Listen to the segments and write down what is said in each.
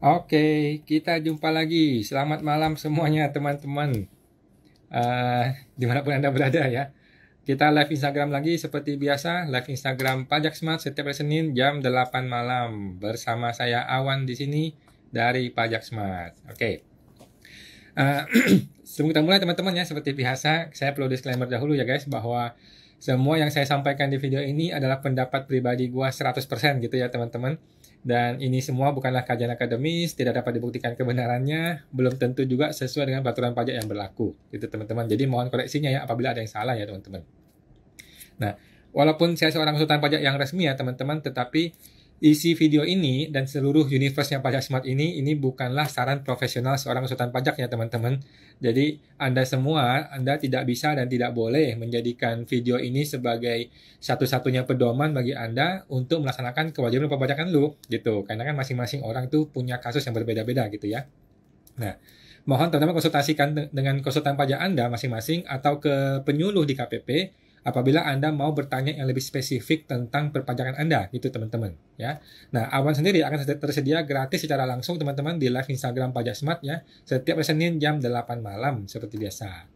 Oke, kita jumpa lagi. Selamat malam semuanya teman-teman. Uh, dimanapun Anda berada ya. Kita live Instagram lagi seperti biasa. Live Instagram Pajak Smart setiap hari Senin jam 8 malam. Bersama saya Awan di sini dari Pajak Smart. Oke. Uh, sebelum kita mulai teman-teman ya, seperti biasa saya perlu disclaimer dahulu ya guys bahwa semua yang saya sampaikan di video ini adalah pendapat pribadi gua 100% gitu ya teman-teman dan ini semua bukanlah kajian akademis, tidak dapat dibuktikan kebenarannya, belum tentu juga sesuai dengan peraturan pajak yang berlaku. Itu teman-teman. Jadi mohon koreksinya ya apabila ada yang salah ya teman-teman. Nah, walaupun saya seorang konsultan pajak yang resmi ya teman-teman, tetapi Isi video ini dan seluruh universe yang pajak smart ini, ini bukanlah saran profesional seorang konsultan pajak ya teman-teman. Jadi Anda semua, Anda tidak bisa dan tidak boleh menjadikan video ini sebagai satu-satunya pedoman bagi Anda untuk melaksanakan kewajiban pembajakan lu gitu. Karena kan masing-masing orang tuh punya kasus yang berbeda-beda gitu ya. Nah, mohon teman-teman konsultasikan dengan konsultan pajak Anda masing-masing atau ke penyuluh di KPP apabila Anda mau bertanya yang lebih spesifik tentang perpajakan Anda gitu teman-teman ya. Nah, Awan sendiri akan tersedia gratis secara langsung teman-teman di live Instagram Pajak Smart ya setiap hari Senin jam 8 malam seperti biasa.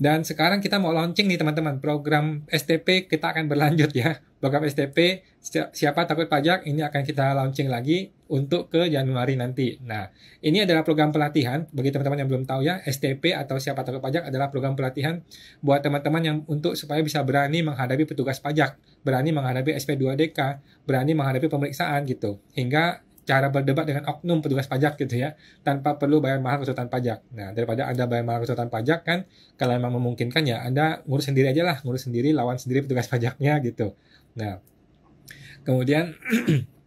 Dan sekarang kita mau launching nih teman-teman program STP kita akan berlanjut ya. Program STP siapa takut pajak ini akan kita launching lagi untuk ke Januari nanti. Nah, ini adalah program pelatihan bagi teman-teman yang belum tahu ya, STP atau siapa takut pajak adalah program pelatihan buat teman-teman yang untuk supaya bisa berani menghadapi petugas pajak, berani menghadapi SP2DK, berani menghadapi pemeriksaan gitu. Hingga cara berdebat dengan oknum petugas pajak gitu ya tanpa perlu bayar mahal kesulitan pajak nah daripada anda bayar mahal kesulitan pajak kan kalau memang memungkinkan ya anda ngurus sendiri aja lah ngurus sendiri lawan sendiri petugas pajaknya gitu nah kemudian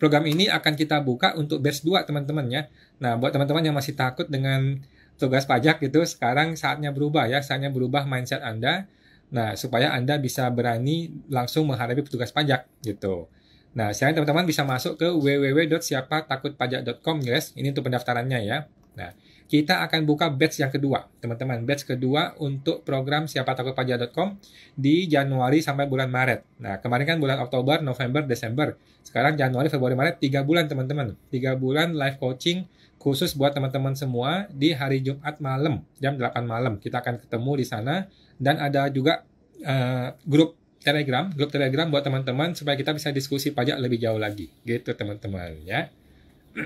program ini akan kita buka untuk batch 2 teman-teman ya. Nah, buat teman-teman yang masih takut dengan tugas pajak gitu, sekarang saatnya berubah ya, saatnya berubah mindset Anda. Nah, supaya Anda bisa berani langsung menghadapi petugas pajak gitu. Nah, sekarang teman-teman bisa masuk ke www.siapatakutpajak.com guys. Ini untuk pendaftarannya ya. Nah, kita akan buka batch yang kedua, teman-teman. Batch kedua untuk program siapa takut pajak.com di Januari sampai bulan Maret. Nah, kemarin kan bulan Oktober, November, Desember. Sekarang Januari, Februari, Maret, 3 bulan, teman-teman. 3 bulan live coaching khusus buat teman-teman semua di hari Jumat malam, jam 8 malam. Kita akan ketemu di sana dan ada juga uh, grup Telegram, grup Telegram buat teman-teman supaya kita bisa diskusi pajak lebih jauh lagi. Gitu, teman-teman, ya.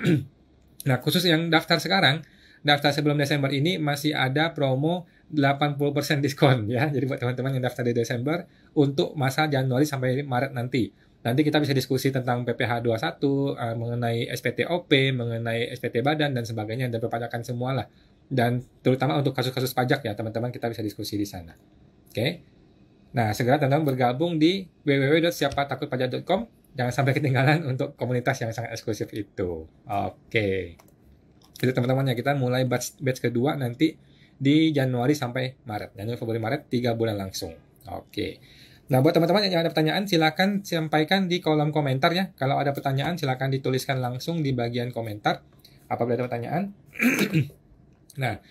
nah, khusus yang daftar sekarang, daftar sebelum Desember ini masih ada promo 80% diskon ya. Jadi buat teman-teman yang daftar di Desember untuk masa Januari sampai Maret nanti. Nanti kita bisa diskusi tentang PPH 21, uh, mengenai OP, mengenai SPT badan dan sebagainya dan perpajakan semua lah. Dan terutama untuk kasus-kasus pajak ya teman-teman kita bisa diskusi di sana. Oke. Okay? Nah, segera teman-teman bergabung di www.siapatakutpajak.com. Jangan sampai ketinggalan untuk komunitas yang sangat eksklusif itu. Oke. Okay. Jadi teman-teman ya kita mulai batch, batch kedua nanti di Januari sampai Maret. Januari, Februari, Maret tiga bulan langsung. Oke. Nah, buat teman-teman yang ada pertanyaan silahkan sampaikan di kolom komentar ya. Kalau ada pertanyaan silahkan dituliskan langsung di bagian komentar apabila ada pertanyaan. nah,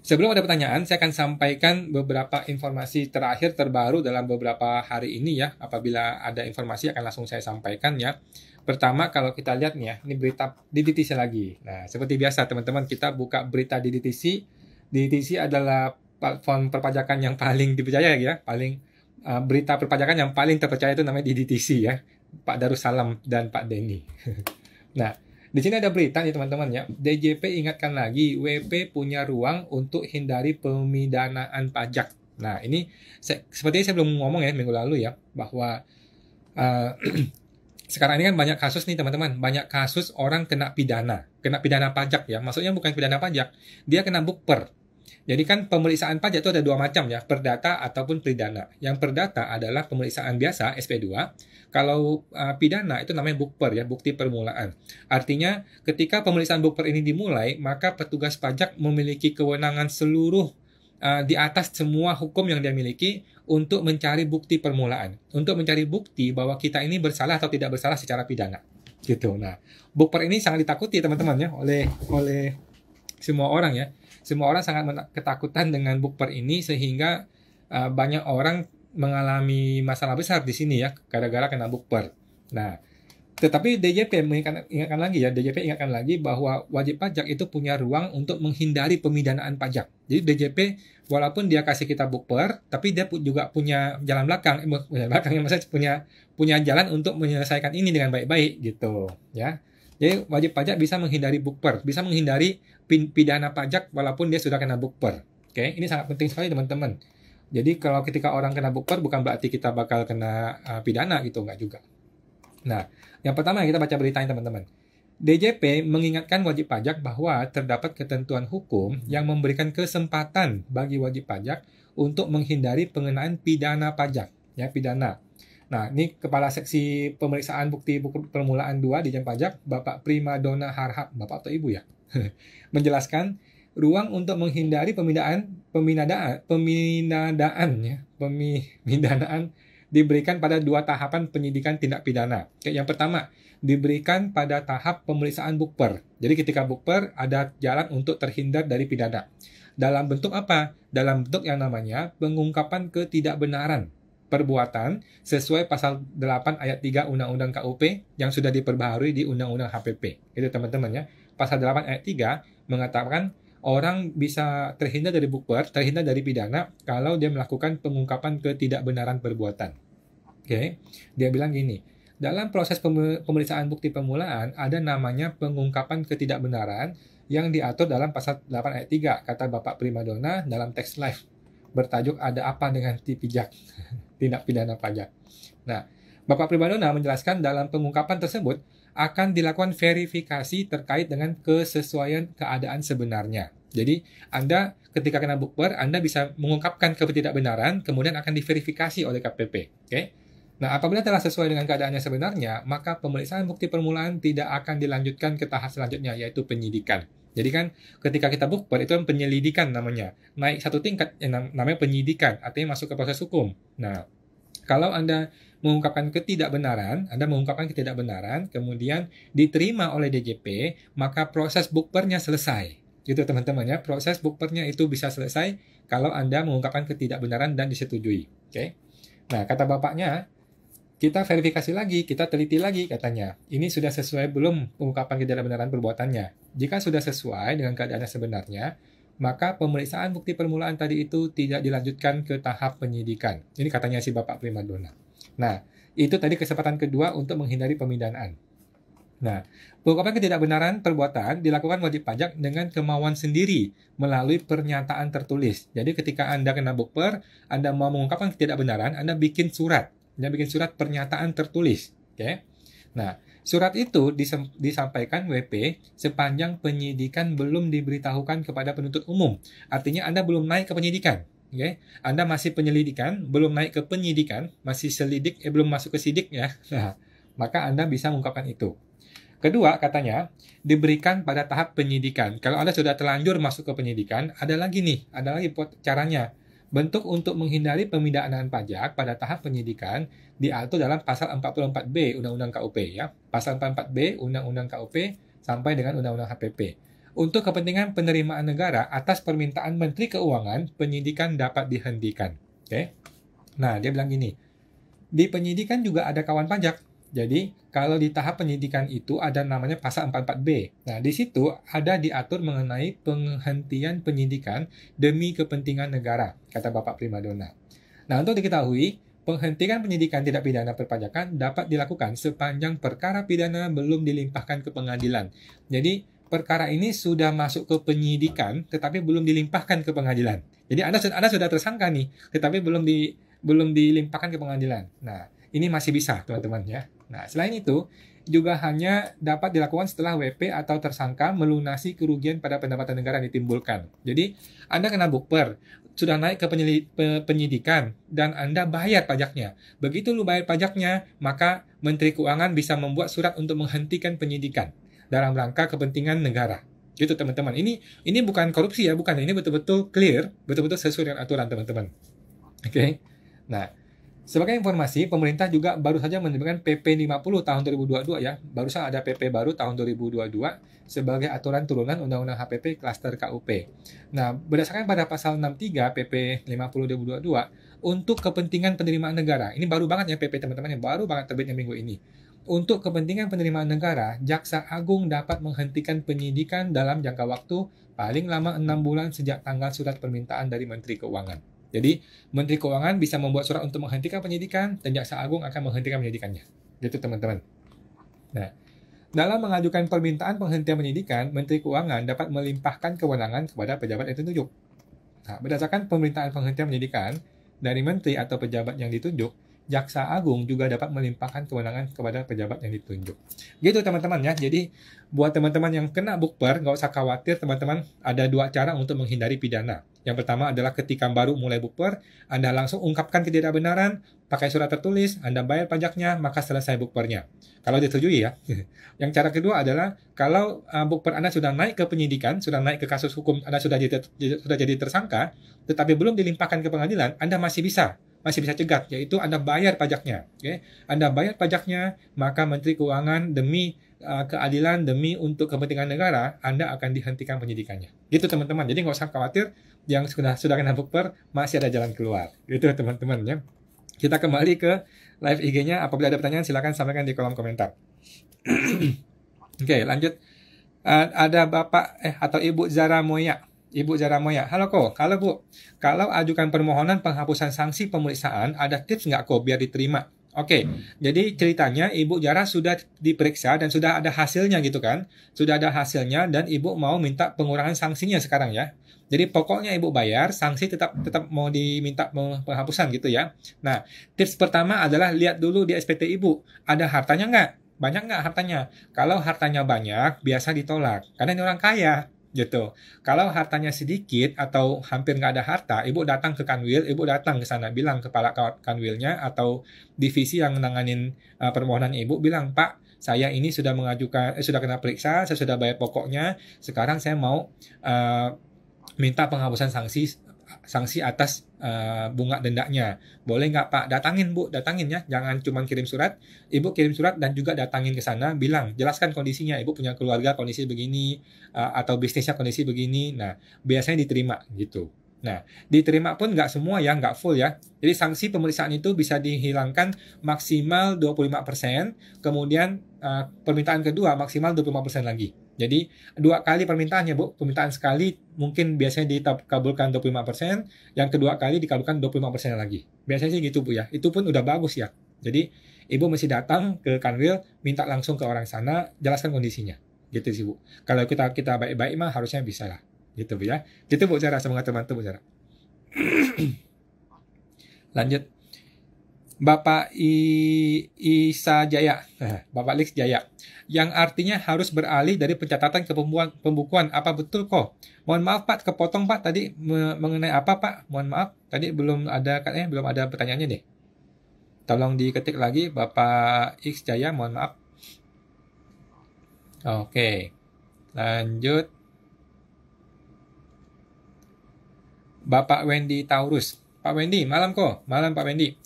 sebelum ada pertanyaan saya akan sampaikan beberapa informasi terakhir terbaru dalam beberapa hari ini ya. Apabila ada informasi akan langsung saya sampaikan ya. Pertama kalau kita lihat nih ya, ini berita di DTC lagi. Nah, seperti biasa teman-teman kita buka berita di DTC. DTC adalah platform perpajakan yang paling dipercaya ya, paling uh, berita perpajakan yang paling terpercaya itu namanya di DTC ya. Pak Darussalam dan Pak Denny. nah, di sini ada berita nih teman-teman ya. DJP ingatkan lagi, WP punya ruang untuk hindari pemidanaan pajak. Nah, ini seperti sepertinya saya belum ngomong ya minggu lalu ya bahwa uh, sekarang ini kan banyak kasus nih teman-teman, banyak kasus orang kena pidana, kena pidana pajak ya. Maksudnya bukan pidana pajak, dia kena bukper. Jadi kan pemeriksaan pajak itu ada dua macam ya, perdata ataupun pidana. Yang perdata adalah pemeriksaan biasa SP2. Kalau uh, pidana itu namanya bukper ya, bukti permulaan. Artinya ketika pemeriksaan bukper ini dimulai, maka petugas pajak memiliki kewenangan seluruh e, di atas semua hukum yang dia miliki untuk mencari bukti permulaan, untuk mencari bukti bahwa kita ini bersalah atau tidak bersalah secara pidana. Gitu. Nah, bukper ini sangat ditakuti teman-teman ya oleh oleh semua orang ya. Semua orang sangat ketakutan dengan bukper ini sehingga uh, banyak orang mengalami masalah besar di sini ya gara-gara kena bukber. Nah, tetapi DJP mengingatkan ingatkan lagi ya, DJP ingatkan lagi bahwa wajib pajak itu punya ruang untuk menghindari pemidanaan pajak. Jadi DJP walaupun dia kasih kita bukber, tapi dia juga punya jalan belakang, eh, punya belakang maksudnya punya punya jalan untuk menyelesaikan ini dengan baik-baik gitu, ya. Jadi wajib pajak bisa menghindari bukber, bisa menghindari pidana pajak walaupun dia sudah kena bukber. Oke, ini sangat penting sekali teman-teman. Jadi kalau ketika orang kena bukber bukan berarti kita bakal kena uh, pidana gitu, nggak juga. Nah, yang pertama kita baca beritanya teman-teman. DJP mengingatkan wajib pajak bahwa terdapat ketentuan hukum yang memberikan kesempatan bagi wajib pajak untuk menghindari pengenaan pidana pajak, ya pidana. Nah, ini Kepala Seksi Pemeriksaan Bukti Permulaan 2 di Jam Pajak, Bapak Prima Dona Harhab, Bapak atau Ibu ya, menjelaskan ruang untuk menghindari pemindaan, peminadaan, peminadaan, ya, pemindanaan. diberikan pada dua tahapan penyidikan tindak pidana. yang pertama, diberikan pada tahap pemeriksaan bukper. Jadi ketika bukper ada jalan untuk terhindar dari pidana. Dalam bentuk apa? Dalam bentuk yang namanya pengungkapan ketidakbenaran perbuatan sesuai pasal 8 ayat 3 Undang-Undang KUP yang sudah diperbaharui di Undang-Undang HPP. Itu teman-teman ya. Pasal 8 ayat 3 mengatakan orang bisa terhindar dari bukber, terhindar dari pidana kalau dia melakukan pengungkapan ketidakbenaran perbuatan. Oke, okay? dia bilang gini, dalam proses pemeriksaan bukti pemulaan ada namanya pengungkapan ketidakbenaran yang diatur dalam pasal 8 ayat 3 kata Bapak Primadona dalam teks live bertajuk ada apa dengan tipijak tindak pidana pajak. Nah, Bapak Primadona menjelaskan dalam pengungkapan tersebut akan dilakukan verifikasi terkait dengan kesesuaian keadaan sebenarnya. Jadi Anda ketika kena bukber, Anda bisa mengungkapkan ketidakbenaran, kemudian akan diverifikasi oleh KPP. Oke? Okay? Nah, apabila telah sesuai dengan keadaannya sebenarnya, maka pemeriksaan bukti permulaan tidak akan dilanjutkan ke tahap selanjutnya, yaitu penyidikan. Jadi kan ketika kita bukber itu kan penyelidikan namanya. Naik satu tingkat yang namanya penyidikan, artinya masuk ke proses hukum. Nah, kalau Anda mengungkapkan ketidakbenaran, Anda mengungkapkan ketidakbenaran, kemudian diterima oleh DJP, maka proses bukpernya selesai. Gitu teman-teman ya, proses bukpernya itu bisa selesai kalau Anda mengungkapkan ketidakbenaran dan disetujui. Oke. Okay? Nah, kata bapaknya, kita verifikasi lagi, kita teliti lagi katanya. Ini sudah sesuai belum ungkapan ketidakbenaran perbuatannya. Jika sudah sesuai dengan keadaan sebenarnya, maka pemeriksaan bukti permulaan tadi itu tidak dilanjutkan ke tahap penyidikan. Ini katanya si Bapak Primadona. Nah, itu tadi kesempatan kedua untuk menghindari pemindanaan. Nah, pengungkapan ketidakbenaran perbuatan dilakukan wajib pajak dengan kemauan sendiri melalui pernyataan tertulis. Jadi ketika Anda kena bukber, Anda mau mengungkapkan ketidakbenaran, Anda bikin surat. Anda bikin surat pernyataan tertulis. Oke. Okay? Nah, Surat itu disampaikan WP sepanjang penyidikan belum diberitahukan kepada penuntut umum. Artinya Anda belum naik ke penyidikan. Okay? Anda masih penyelidikan, belum naik ke penyidikan, masih selidik, eh belum masuk ke sidik ya. Nah, maka Anda bisa mengungkapkan itu. Kedua, katanya, diberikan pada tahap penyidikan. Kalau Anda sudah terlanjur masuk ke penyidikan, ada lagi nih, ada lagi caranya. Bentuk untuk menghindari pemindahan pajak pada tahap penyidikan diatur dalam pasal 44B Undang-Undang KUP ya. Pasal 44B Undang-Undang KUP sampai dengan Undang-Undang HPP. Untuk kepentingan penerimaan negara atas permintaan Menteri Keuangan, penyidikan dapat dihentikan. Oke. Okay? Nah, dia bilang gini. Di penyidikan juga ada kawan pajak jadi kalau di tahap penyidikan itu ada namanya pasal 44B. Nah, di situ ada diatur mengenai penghentian penyidikan demi kepentingan negara, kata Bapak Primadona. Nah, untuk diketahui, penghentian penyidikan tidak pidana perpajakan dapat dilakukan sepanjang perkara pidana belum dilimpahkan ke pengadilan. Jadi, perkara ini sudah masuk ke penyidikan tetapi belum dilimpahkan ke pengadilan. Jadi Anda Anda sudah tersangka nih, tetapi belum di belum dilimpahkan ke pengadilan. Nah, ini masih bisa, teman-teman ya. Nah, selain itu, juga hanya dapat dilakukan setelah WP atau tersangka melunasi kerugian pada pendapatan negara yang ditimbulkan. Jadi, Anda kena bukber, sudah naik ke penyidikan, dan Anda bayar pajaknya. Begitu lu bayar pajaknya, maka Menteri Keuangan bisa membuat surat untuk menghentikan penyidikan dalam rangka kepentingan negara. Gitu teman-teman. Ini ini bukan korupsi ya, bukan. Ini betul-betul clear, betul-betul sesuai dengan aturan teman-teman. Oke. Okay? Nah, sebagai informasi, pemerintah juga baru saja menerbitkan PP 50 tahun 2022 ya. Barusan ada PP baru tahun 2022 sebagai aturan turunan Undang-Undang HPP klaster KUP. Nah, berdasarkan pada pasal 63 PP 50 2022 untuk kepentingan penerimaan negara. Ini baru banget ya PP teman-teman yang baru banget terbitnya minggu ini. Untuk kepentingan penerimaan negara, Jaksa Agung dapat menghentikan penyidikan dalam jangka waktu paling lama 6 bulan sejak tanggal surat permintaan dari Menteri Keuangan. Jadi, Menteri Keuangan bisa membuat surat untuk menghentikan penyidikan dan Jaksa Agung akan menghentikan penyidikannya. Gitu, teman-teman. Nah, dalam mengajukan permintaan penghentian penyidikan, Menteri Keuangan dapat melimpahkan kewenangan kepada pejabat yang ditunjuk. Nah, berdasarkan permintaan penghentian penyidikan dari menteri atau pejabat yang ditunjuk, Jaksa Agung juga dapat melimpahkan kewenangan kepada pejabat yang ditunjuk. Gitu teman-teman ya. Jadi buat teman-teman yang kena bukber nggak usah khawatir teman-teman. Ada dua cara untuk menghindari pidana. Yang pertama adalah ketika baru mulai bukber, Anda langsung ungkapkan ketidakbenaran, pakai surat tertulis, Anda bayar pajaknya, maka selesai bukbernya. Kalau disetujui ya. yang cara kedua adalah kalau ah, bukber Anda sudah naik ke penyidikan, sudah naik ke kasus hukum, Anda sudah sudah jadi tersangka, tetapi belum dilimpahkan ke pengadilan, Anda masih bisa masih bisa cegat, yaitu Anda bayar pajaknya. Oke, okay? Anda bayar pajaknya, maka Menteri Keuangan demi eh, keadilan demi untuk kepentingan negara, Anda akan dihentikan penyidikannya. Gitu teman-teman. Jadi nggak usah khawatir yang sudah sudah kena buper masih ada jalan keluar. Gitu teman-teman ya. Kita kembali ke live IG-nya. Apabila ada pertanyaan silahkan sampaikan di kolom komentar. Oke, okay, lanjut. Eh, ada Bapak eh atau Ibu Zara Moya. Ibu Jaramoya, halo kok? kalau Bu, kalau ajukan permohonan penghapusan sanksi pemeriksaan, ada tips nggak kok biar diterima? Oke, okay. hmm. jadi ceritanya Ibu Jara sudah diperiksa dan sudah ada hasilnya gitu kan. Sudah ada hasilnya dan Ibu mau minta pengurangan sanksinya sekarang ya. Jadi pokoknya Ibu bayar, sanksi tetap tetap mau diminta penghapusan gitu ya. Nah, tips pertama adalah lihat dulu di SPT Ibu, ada hartanya nggak? Banyak nggak hartanya? Kalau hartanya banyak, biasa ditolak. Karena ini orang kaya gitu. Kalau hartanya sedikit atau hampir nggak ada harta, ibu datang ke kanwil, ibu datang ke sana bilang kepala kanwilnya atau divisi yang menanganin uh, permohonan ibu bilang pak saya ini sudah mengajukan eh, sudah kena periksa, saya sudah bayar pokoknya, sekarang saya mau uh, minta penghapusan sanksi sanksi atas uh, bunga dendanya. Boleh nggak Pak? Datangin Bu, datangin ya. Jangan cuma kirim surat. Ibu kirim surat dan juga datangin ke sana, bilang, jelaskan kondisinya. Ibu punya keluarga kondisi begini uh, atau bisnisnya kondisi begini. Nah, biasanya diterima gitu. Nah, diterima pun nggak semua ya, nggak full ya. Jadi sanksi pemeriksaan itu bisa dihilangkan maksimal 25%, kemudian uh, permintaan kedua maksimal 25% lagi. Jadi dua kali permintaannya Bu, permintaan sekali mungkin biasanya dikabulkan 25%, yang kedua kali dikabulkan 25% lagi. Biasanya sih gitu Bu ya, itu pun udah bagus ya. Jadi Ibu mesti datang ke Kanwil, minta langsung ke orang sana, jelaskan kondisinya. Gitu sih Bu. Kalau kita kita baik-baik mah harusnya bisa lah. Gitu Bu ya. Gitu Bu cara semangat teman-teman Bu cara. Lanjut. Bapak I, Isa Jaya, eh. Bapak Lix Jaya, yang artinya harus beralih dari pencatatan ke pembukuan, pembukuan. Apa betul kok? Mohon maaf Pak, kepotong Pak tadi mengenai apa Pak? Mohon maaf, tadi belum ada katanya belum ada pertanyaannya deh. Tolong diketik lagi Bapak X Jaya, mohon maaf. Oke, lanjut. Bapak Wendy Taurus. Pak Wendy, malam kok. Malam Pak Wendy.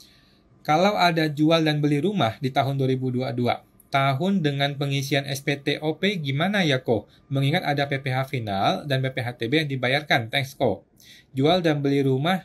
Kalau ada jual dan beli rumah di tahun 2022, tahun dengan pengisian SPT OP gimana ya kok? Mengingat ada PPH final dan PPH PPHTB yang dibayarkan, thanks Ko. Jual dan beli rumah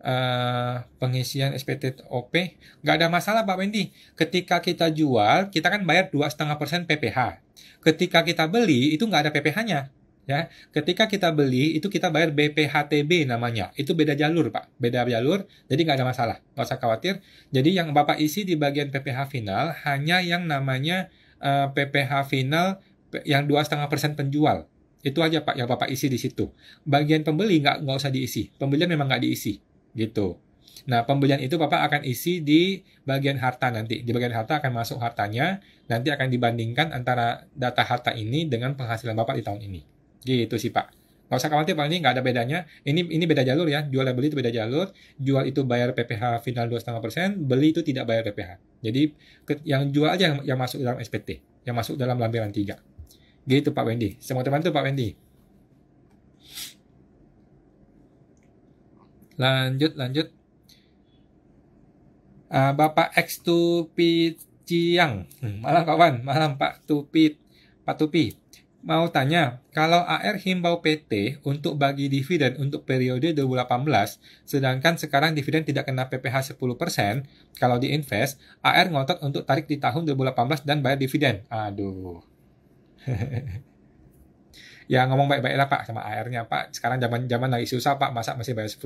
Uh, pengisian SPT OP nggak ada masalah Pak Wendy ketika kita jual kita kan bayar 2,5% persen PPH ketika kita beli itu nggak ada PPH-nya ya ketika kita beli itu kita bayar BPHTB namanya itu beda jalur pak beda jalur jadi nggak ada masalah nggak usah khawatir jadi yang bapak isi di bagian PPH final hanya yang namanya uh, eh, PPH final yang dua setengah persen penjual itu aja pak yang bapak isi di situ bagian pembeli nggak nggak usah diisi pembelian memang nggak diisi gitu Nah, pembelian itu Bapak akan isi di bagian harta nanti. Di bagian harta akan masuk hartanya, nanti akan dibandingkan antara data harta ini dengan penghasilan Bapak di tahun ini. Gitu sih Pak. Nggak usah khawatir Pak, ini nggak ada bedanya. Ini ini beda jalur ya, jual dan beli itu beda jalur. Jual itu bayar PPH final 2,5%, beli itu tidak bayar PPH. Jadi yang jual aja yang, yang masuk dalam SPT, yang masuk dalam lampiran 3. Gitu Pak Wendy. Semua teman tuh Pak Wendy. Lanjut, lanjut. Uh, Bapak X Tupi Ciang. malam kawan, malam Pak Tupi. Pak Tupi mau tanya, kalau AR himbau PT untuk bagi dividen untuk periode 2018, sedangkan sekarang dividen tidak kena PPH 10%, kalau diinvest, AR ngotot untuk tarik di tahun 2018 dan bayar dividen. Aduh. ya ngomong baik-baiklah Pak sama AR-nya Pak. Sekarang zaman-zaman lagi susah Pak, masa masih bayar 10%?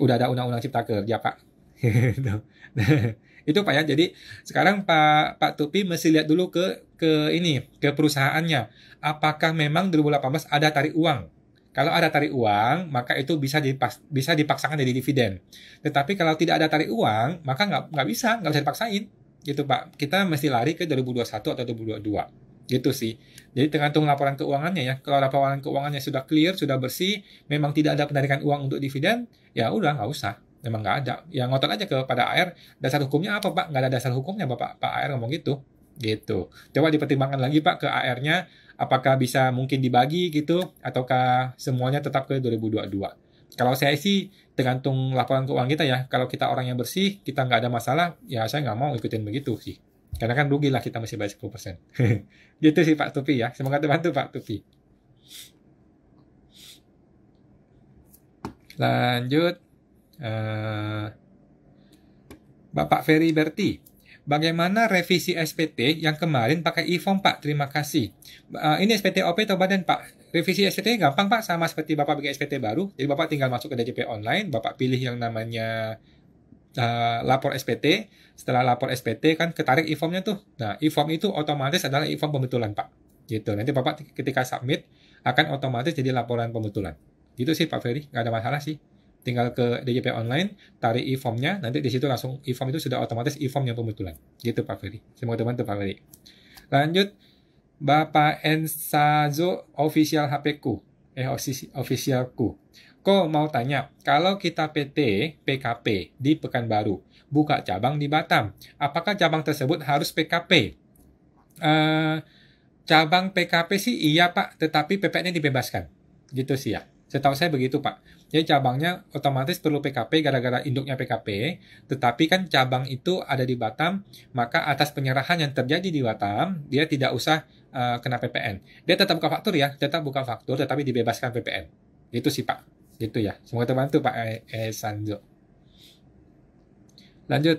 Udah ada undang-undang cipta kerja Pak. Gitu. itu Pak ya. Jadi sekarang Pak Pak Tupi mesti lihat dulu ke ke ini ke perusahaannya. Apakah memang 2018 ada tarik uang? Kalau ada tarik uang, maka itu bisa dipas, bisa dipaksakan jadi dividen. Tetapi kalau tidak ada tarik uang, maka nggak nggak bisa, nggak bisa dipaksain, gitu Pak. Kita mesti lari ke 2021 atau 2022, gitu sih. Jadi tergantung laporan keuangannya ya. Kalau laporan keuangannya sudah clear, sudah bersih, memang tidak ada penarikan uang untuk dividen, ya udah nggak usah. Memang nggak ada. Ya ngotot aja kepada AR, dasar hukumnya apa Pak? Nggak ada dasar hukumnya Bapak. Pak AR ngomong gitu. Gitu. Coba dipertimbangkan lagi Pak ke AR-nya, apakah bisa mungkin dibagi gitu, ataukah semuanya tetap ke 2022. Kalau saya sih tergantung laporan keuangan kita ya. Kalau kita orang yang bersih, kita nggak ada masalah, ya saya nggak mau ikutin begitu sih. Karena kan rugi lah kita masih bayar 10%. gitu sih Pak Tupi ya. Semoga terbantu Pak Tupi. Lanjut. Eh, Bapak Ferry Berti. Bagaimana revisi SPT yang kemarin pakai e-form Pak? Terima kasih. Uh, ini SPT OP atau badan Pak? Revisi SPT gampang Pak, sama seperti Bapak bikin SPT baru. Jadi Bapak tinggal masuk ke DJP online, Bapak pilih yang namanya uh, lapor SPT. Setelah lapor SPT kan ketarik e-formnya tuh. Nah, e-form itu otomatis adalah e-form pembetulan Pak. Gitu. Nanti Bapak ketika submit akan otomatis jadi laporan pembetulan. Gitu sih Pak Ferry, nggak ada masalah sih tinggal ke DJP online, tarik e-formnya, nanti di situ langsung e-form itu sudah otomatis e-form yang pembetulan. Gitu Pak Ferry. Semoga teman-teman Pak Ferry. Lanjut, Bapak Ensazo official HPku. Eh, officialku. Ko mau tanya, kalau kita PT PKP di Pekanbaru, buka cabang di Batam, apakah cabang tersebut harus PKP? Uh, eh, cabang PKP sih iya Pak, tetapi PPN-nya dibebaskan. Gitu sih ya. Setahu saya begitu Pak. Jadi cabangnya otomatis perlu PKP gara-gara induknya PKP, tetapi kan cabang itu ada di Batam, maka atas penyerahan yang terjadi di Batam, dia tidak usah uh, kena PPN. Dia tetap buka faktur ya, tetap buka faktur tetapi dibebaskan PPN. Itu sih Pak. Gitu ya. Semoga terbantu Pak Esanjo. Eh, e eh, Sanjo. Lanjut.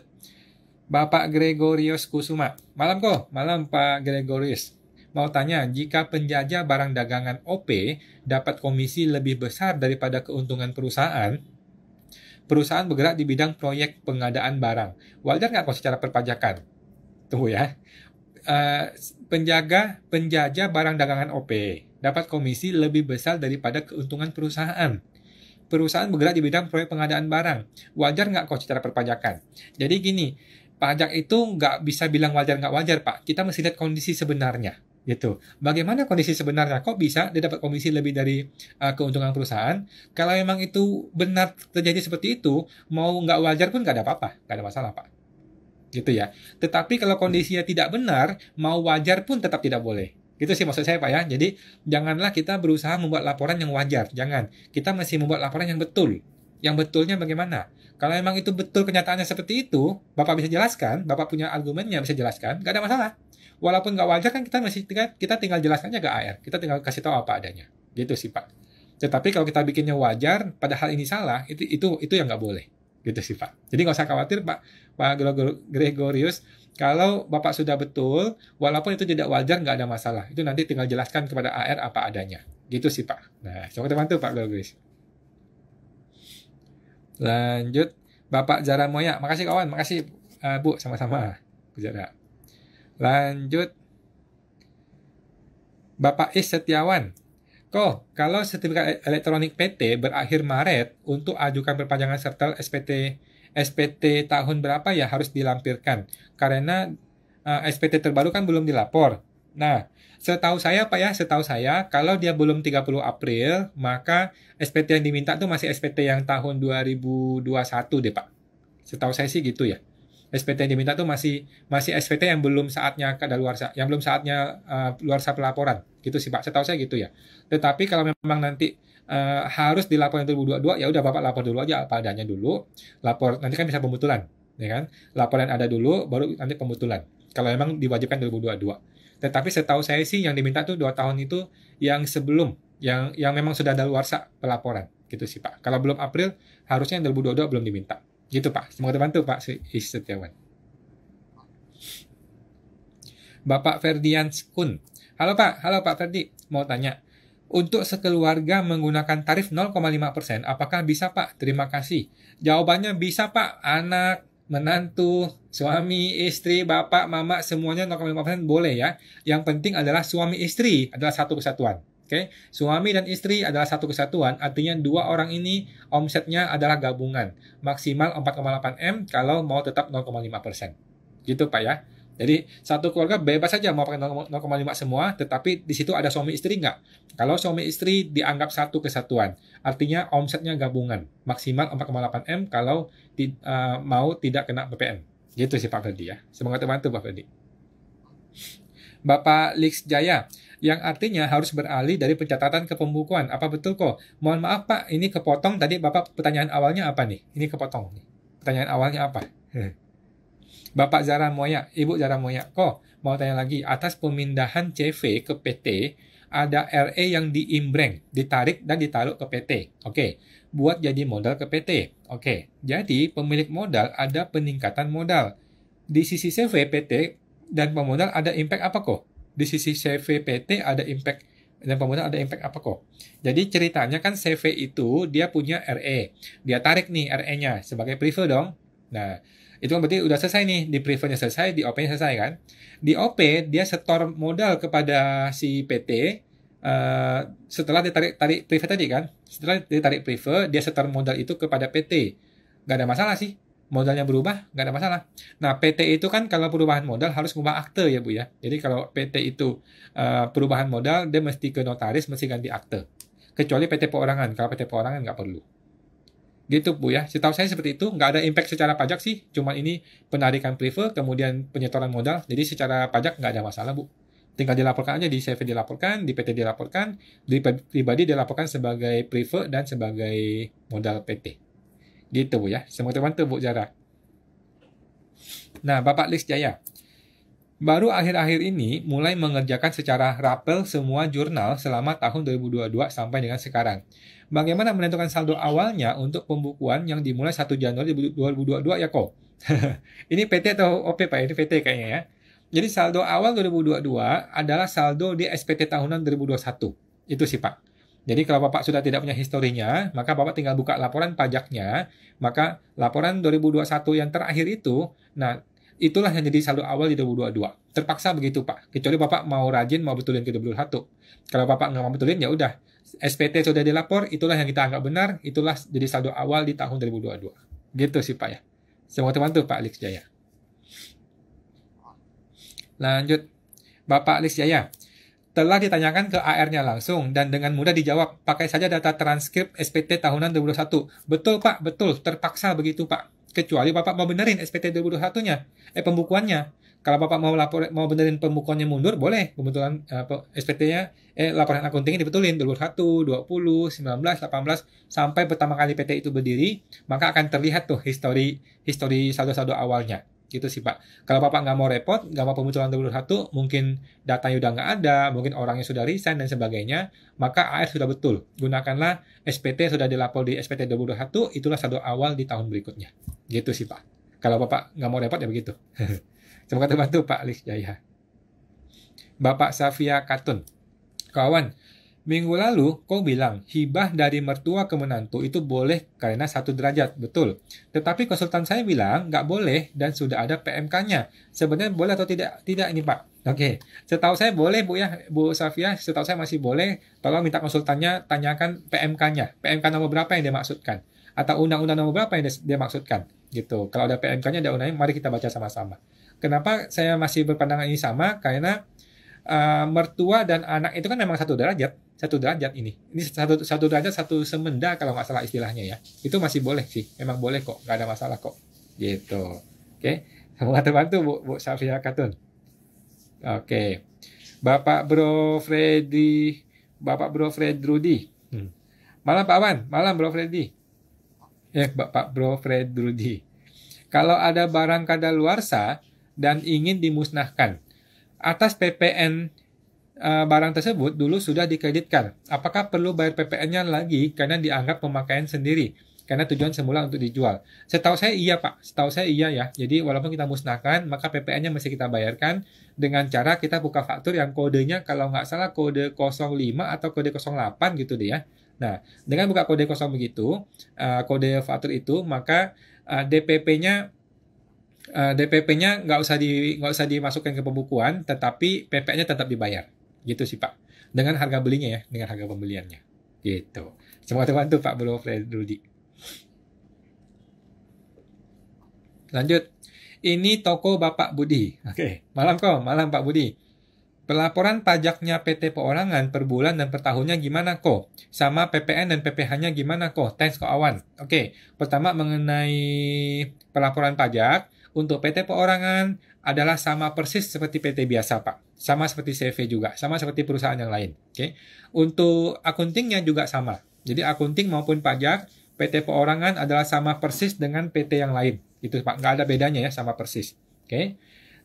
Bapak Gregorius Kusuma. Malam kok, malam Pak Gregorius. Mau tanya, jika penjajah barang dagangan OP dapat komisi lebih besar daripada keuntungan perusahaan, perusahaan bergerak di bidang proyek pengadaan barang. Wajar nggak kalau secara perpajakan? Tunggu ya. Uh, penjaga penjajah barang dagangan OP dapat komisi lebih besar daripada keuntungan perusahaan perusahaan bergerak di bidang proyek pengadaan barang. Wajar nggak kok secara perpajakan? Jadi gini, pajak itu nggak bisa bilang wajar nggak wajar, Pak. Kita mesti lihat kondisi sebenarnya gitu. Bagaimana kondisi sebenarnya? Kok bisa dia dapat komisi lebih dari uh, keuntungan perusahaan? Kalau memang itu benar terjadi seperti itu, mau nggak wajar pun nggak ada apa-apa, nggak ada masalah pak, gitu ya. Tetapi kalau kondisinya tidak benar, mau wajar pun tetap tidak boleh. Itu sih maksud saya pak ya. Jadi janganlah kita berusaha membuat laporan yang wajar, jangan. Kita masih membuat laporan yang betul. Yang betulnya bagaimana? Kalau memang itu betul kenyataannya seperti itu, Bapak bisa jelaskan, Bapak punya argumennya bisa jelaskan, nggak ada masalah. Walaupun nggak wajar kan kita masih tinggal, kita tinggal jelaskan aja ke AR, kita tinggal kasih tahu apa adanya. Gitu sih Pak. Tetapi kalau kita bikinnya wajar, padahal ini salah, itu itu itu yang nggak boleh. Gitu sih Pak. Jadi nggak usah khawatir Pak, Pak Gregorius, kalau Bapak sudah betul, walaupun itu tidak wajar nggak ada masalah. Itu nanti tinggal jelaskan kepada AR apa adanya. Gitu sih Pak. Nah, coba teman tuh Pak Gregorius. Lanjut, Bapak Jara Moya. Makasih kawan, makasih uh, Bu, sama-sama. Jara. Ah. Lanjut, Bapak Is Setiawan. Ko, kalau sertifikat e- elektronik PT berakhir Maret untuk ajukan perpanjangan sertel SPT SPT tahun berapa ya harus dilampirkan karena uh, eh, SPT terbaru kan belum dilapor. Nah, Setahu saya Pak ya, setahu saya kalau dia belum 30 April, maka SPT yang diminta tuh masih SPT yang tahun 2021 deh Pak. Setahu saya sih gitu ya. SPT yang diminta tuh masih masih SPT yang belum saatnya luar yang belum saatnya uh, eh, luarsa pelaporan. Gitu sih Pak, setahu saya gitu ya. Tetapi kalau memang nanti uh, harus dua 2022 ya udah Bapak lapor dulu aja apa adanya dulu. Lapor nanti kan bisa pembetulan, ya kan? Laporan ada dulu baru nanti pembetulan. Kalau memang diwajibkan 2022. Tetapi setahu saya sih yang diminta tuh dua tahun itu yang sebelum yang yang memang sudah ada luar pelaporan gitu sih Pak. Kalau belum April harusnya yang 2022 belum diminta. Gitu Pak. Semoga terbantu Pak Is Setiawan. Bapak Ferdian Skun. Halo Pak, halo Pak Ferdi. Mau tanya, untuk sekeluarga menggunakan tarif 0,5%, persen apakah bisa Pak? Terima kasih. Jawabannya bisa Pak. Anak, menantu, suami, istri, bapak, mama, semuanya 0,5% boleh ya. Yang penting adalah suami istri adalah satu kesatuan. Oke, okay? suami dan istri adalah satu kesatuan, artinya dua orang ini omsetnya adalah gabungan. Maksimal 4,8 M kalau mau tetap 0,5%. Gitu Pak ya. Jadi satu keluarga bebas saja mau pakai 0,5 semua, tetapi di situ ada suami istri nggak? Kalau suami istri dianggap satu kesatuan, artinya omsetnya gabungan maksimal 4,8 m kalau di, uh, eh, mau tidak kena BPN. Gitu sih Pak Tadi ya. Semoga terbantu Pak Ferdi. Bapak Lix Jaya, yang artinya harus beralih dari pencatatan ke pembukuan. Apa betul kok? Mohon maaf Pak, ini kepotong tadi Bapak pertanyaan awalnya apa nih? Ini kepotong Pertanyaan awalnya apa? Bapak Zara Moyak, Ibu Zara Moyak, kok mau tanya lagi, atas pemindahan CV ke PT, ada RE yang diimbreng, ditarik dan ditaruh ke PT. Oke, okay. buat jadi modal ke PT. Oke, okay. jadi pemilik modal ada peningkatan modal. Di sisi CV PT dan pemodal ada impact apa kok? Di sisi CV PT ada impact dan pemodal ada impact apa kok? Jadi ceritanya kan CV itu dia punya RE. Dia tarik nih RE-nya sebagai prefer dong. Nah, itu kan berarti udah selesai nih, di private-nya selesai, di OP-nya selesai kan. Di OP, dia setor modal kepada si PT, uh, eh, setelah ditarik tarik private tadi kan. Setelah ditarik private, dia setor modal itu kepada PT. Gak ada masalah sih, modalnya berubah, gak ada masalah. Nah, PT itu kan kalau perubahan modal harus mengubah akte ya Bu ya. Jadi kalau PT itu uh, perubahan modal, dia mesti ke notaris, mesti ganti akte. Kecuali PT perorangan, kalau PT perorangan gak perlu. Gitu Bu ya, setahu saya seperti itu, nggak ada impact secara pajak sih, cuman ini penarikan prefer, kemudian penyetoran modal, jadi secara pajak nggak ada masalah Bu. Tinggal dilaporkan aja di CV dilaporkan, di PT dilaporkan, di pribadi dilaporkan sebagai prefer dan sebagai modal PT. Gitu Bu ya, semoga teman-teman Bu jarak. Nah, Bapak Lis Jaya, Baru akhir-akhir ini mulai mengerjakan secara rapel semua jurnal selama tahun 2022 sampai dengan sekarang. Bagaimana menentukan saldo awalnya untuk pembukuan yang dimulai 1 Januari 2022 ya kok? ini PT atau OP Pak? Ini PT kayaknya ya. Jadi saldo awal 2022 adalah saldo di SPT tahunan 2021. Itu sih Pak. Jadi kalau Bapak sudah tidak punya historinya, maka Bapak tinggal buka laporan pajaknya, maka laporan 2021 yang terakhir itu, nah Itulah yang jadi saldo awal di 2022. Terpaksa begitu Pak, kecuali Bapak mau rajin mau betulin ke 2021. Kalau Bapak nggak mau betulin ya udah, SPT sudah dilapor, itulah yang kita anggap benar, itulah jadi saldo awal di tahun 2022. Gitu sih Pak ya. Semoga teman tuh Pak Alex Jaya. Lanjut. Bapak Alex Jaya, telah ditanyakan ke AR-nya langsung dan dengan mudah dijawab, pakai saja data transkrip SPT tahunan 2021. Betul Pak, betul, terpaksa begitu Pak kecuali Bapak mau benerin SPT 2021-nya, eh pembukuannya. Kalau Bapak mau lapor mau benerin pembukuannya mundur, boleh. Kebetulan eh, SPT-nya eh laporan akuntingnya dibetulin 21, 20, 19, 18 sampai pertama kali PT itu berdiri, maka akan terlihat tuh histori histori saldo-saldo awalnya gitu sih Pak. Kalau Bapak nggak mau repot, nggak mau pemunculan 2021, mungkin datanya udah nggak ada, mungkin orangnya sudah resign dan sebagainya, maka AR sudah betul. Gunakanlah SPT sudah dilapor di SPT 2021, itulah saldo awal di tahun berikutnya. Gitu sih Pak. Kalau Bapak nggak mau repot ya begitu. Semoga terbantu Pak Lis Jaya. Bapak Safia Katun. Kawan, minggu lalu kau bilang hibah dari mertua ke menantu itu boleh karena satu derajat, betul. Tetapi konsultan saya bilang nggak boleh dan sudah ada PMK-nya. Sebenarnya boleh atau tidak? Tidak ini Pak. Oke, okay. setahu saya boleh Bu ya, Bu Safia, setahu saya masih boleh. Tolong minta konsultannya tanyakan PMK-nya. PMK nomor berapa yang dia maksudkan? Atau undang-undang nomor berapa yang dia maksudkan? gitu. Kalau ada PMK-nya, ada UNAIM, mari kita baca sama-sama. Kenapa saya masih berpandangan ini sama? Karena uh, mertua dan anak itu kan memang satu derajat, satu derajat ini. Ini satu satu derajat satu semenda kalau nggak salah istilahnya ya. Itu masih boleh sih, memang boleh kok, nggak ada masalah kok. Gitu. Oke, okay. semoga terbantu Bu, Bu Safia Katun. Oke. Okay. Bapak Bro Freddy, Bapak Bro Fred Rudy Hmm. Malam Pak Wan, malam Bro Freddy ya Bapak Bro Fred Rudi. Kalau ada barang kada kadaluarsa dan ingin dimusnahkan, atas PPN e, eh, barang tersebut dulu sudah dikreditkan. Apakah perlu bayar PPN-nya lagi karena dianggap pemakaian sendiri? Karena tujuan semula untuk dijual. Setahu saya iya Pak, setahu saya iya ya. Jadi walaupun kita musnahkan, maka PPN-nya masih kita bayarkan dengan cara kita buka faktur yang kodenya kalau nggak salah kode 05 atau kode 08 gitu deh ya Nah, dengan buka kode kosong begitu, uh, kode fatur itu, maka uh, eh, DPP-nya uh, eh, DPP-nya nggak usah di nggak usah dimasukkan ke pembukuan, tetapi PP-nya tetap dibayar. Gitu sih Pak. Dengan harga belinya ya, dengan harga pembeliannya. Gitu. Semoga terbantu Pak Bro Fredrudi. Lanjut. Ini toko Bapak Budi. Oke, okay. malam kok, malam Pak Budi. Pelaporan pajaknya PT perorangan per bulan dan per tahunnya gimana kok? Sama PPN dan PPH-nya gimana kok? Thanks kok Awan. Oke, pertama mengenai pelaporan pajak untuk PT perorangan adalah sama persis seperti PT biasa Pak. Sama seperti CV juga, sama seperti perusahaan yang lain. Oke. Untuk akuntingnya juga sama. Jadi akunting maupun pajak PT perorangan adalah sama persis dengan PT yang lain. Itu Pak, nggak ada bedanya ya sama persis. Oke.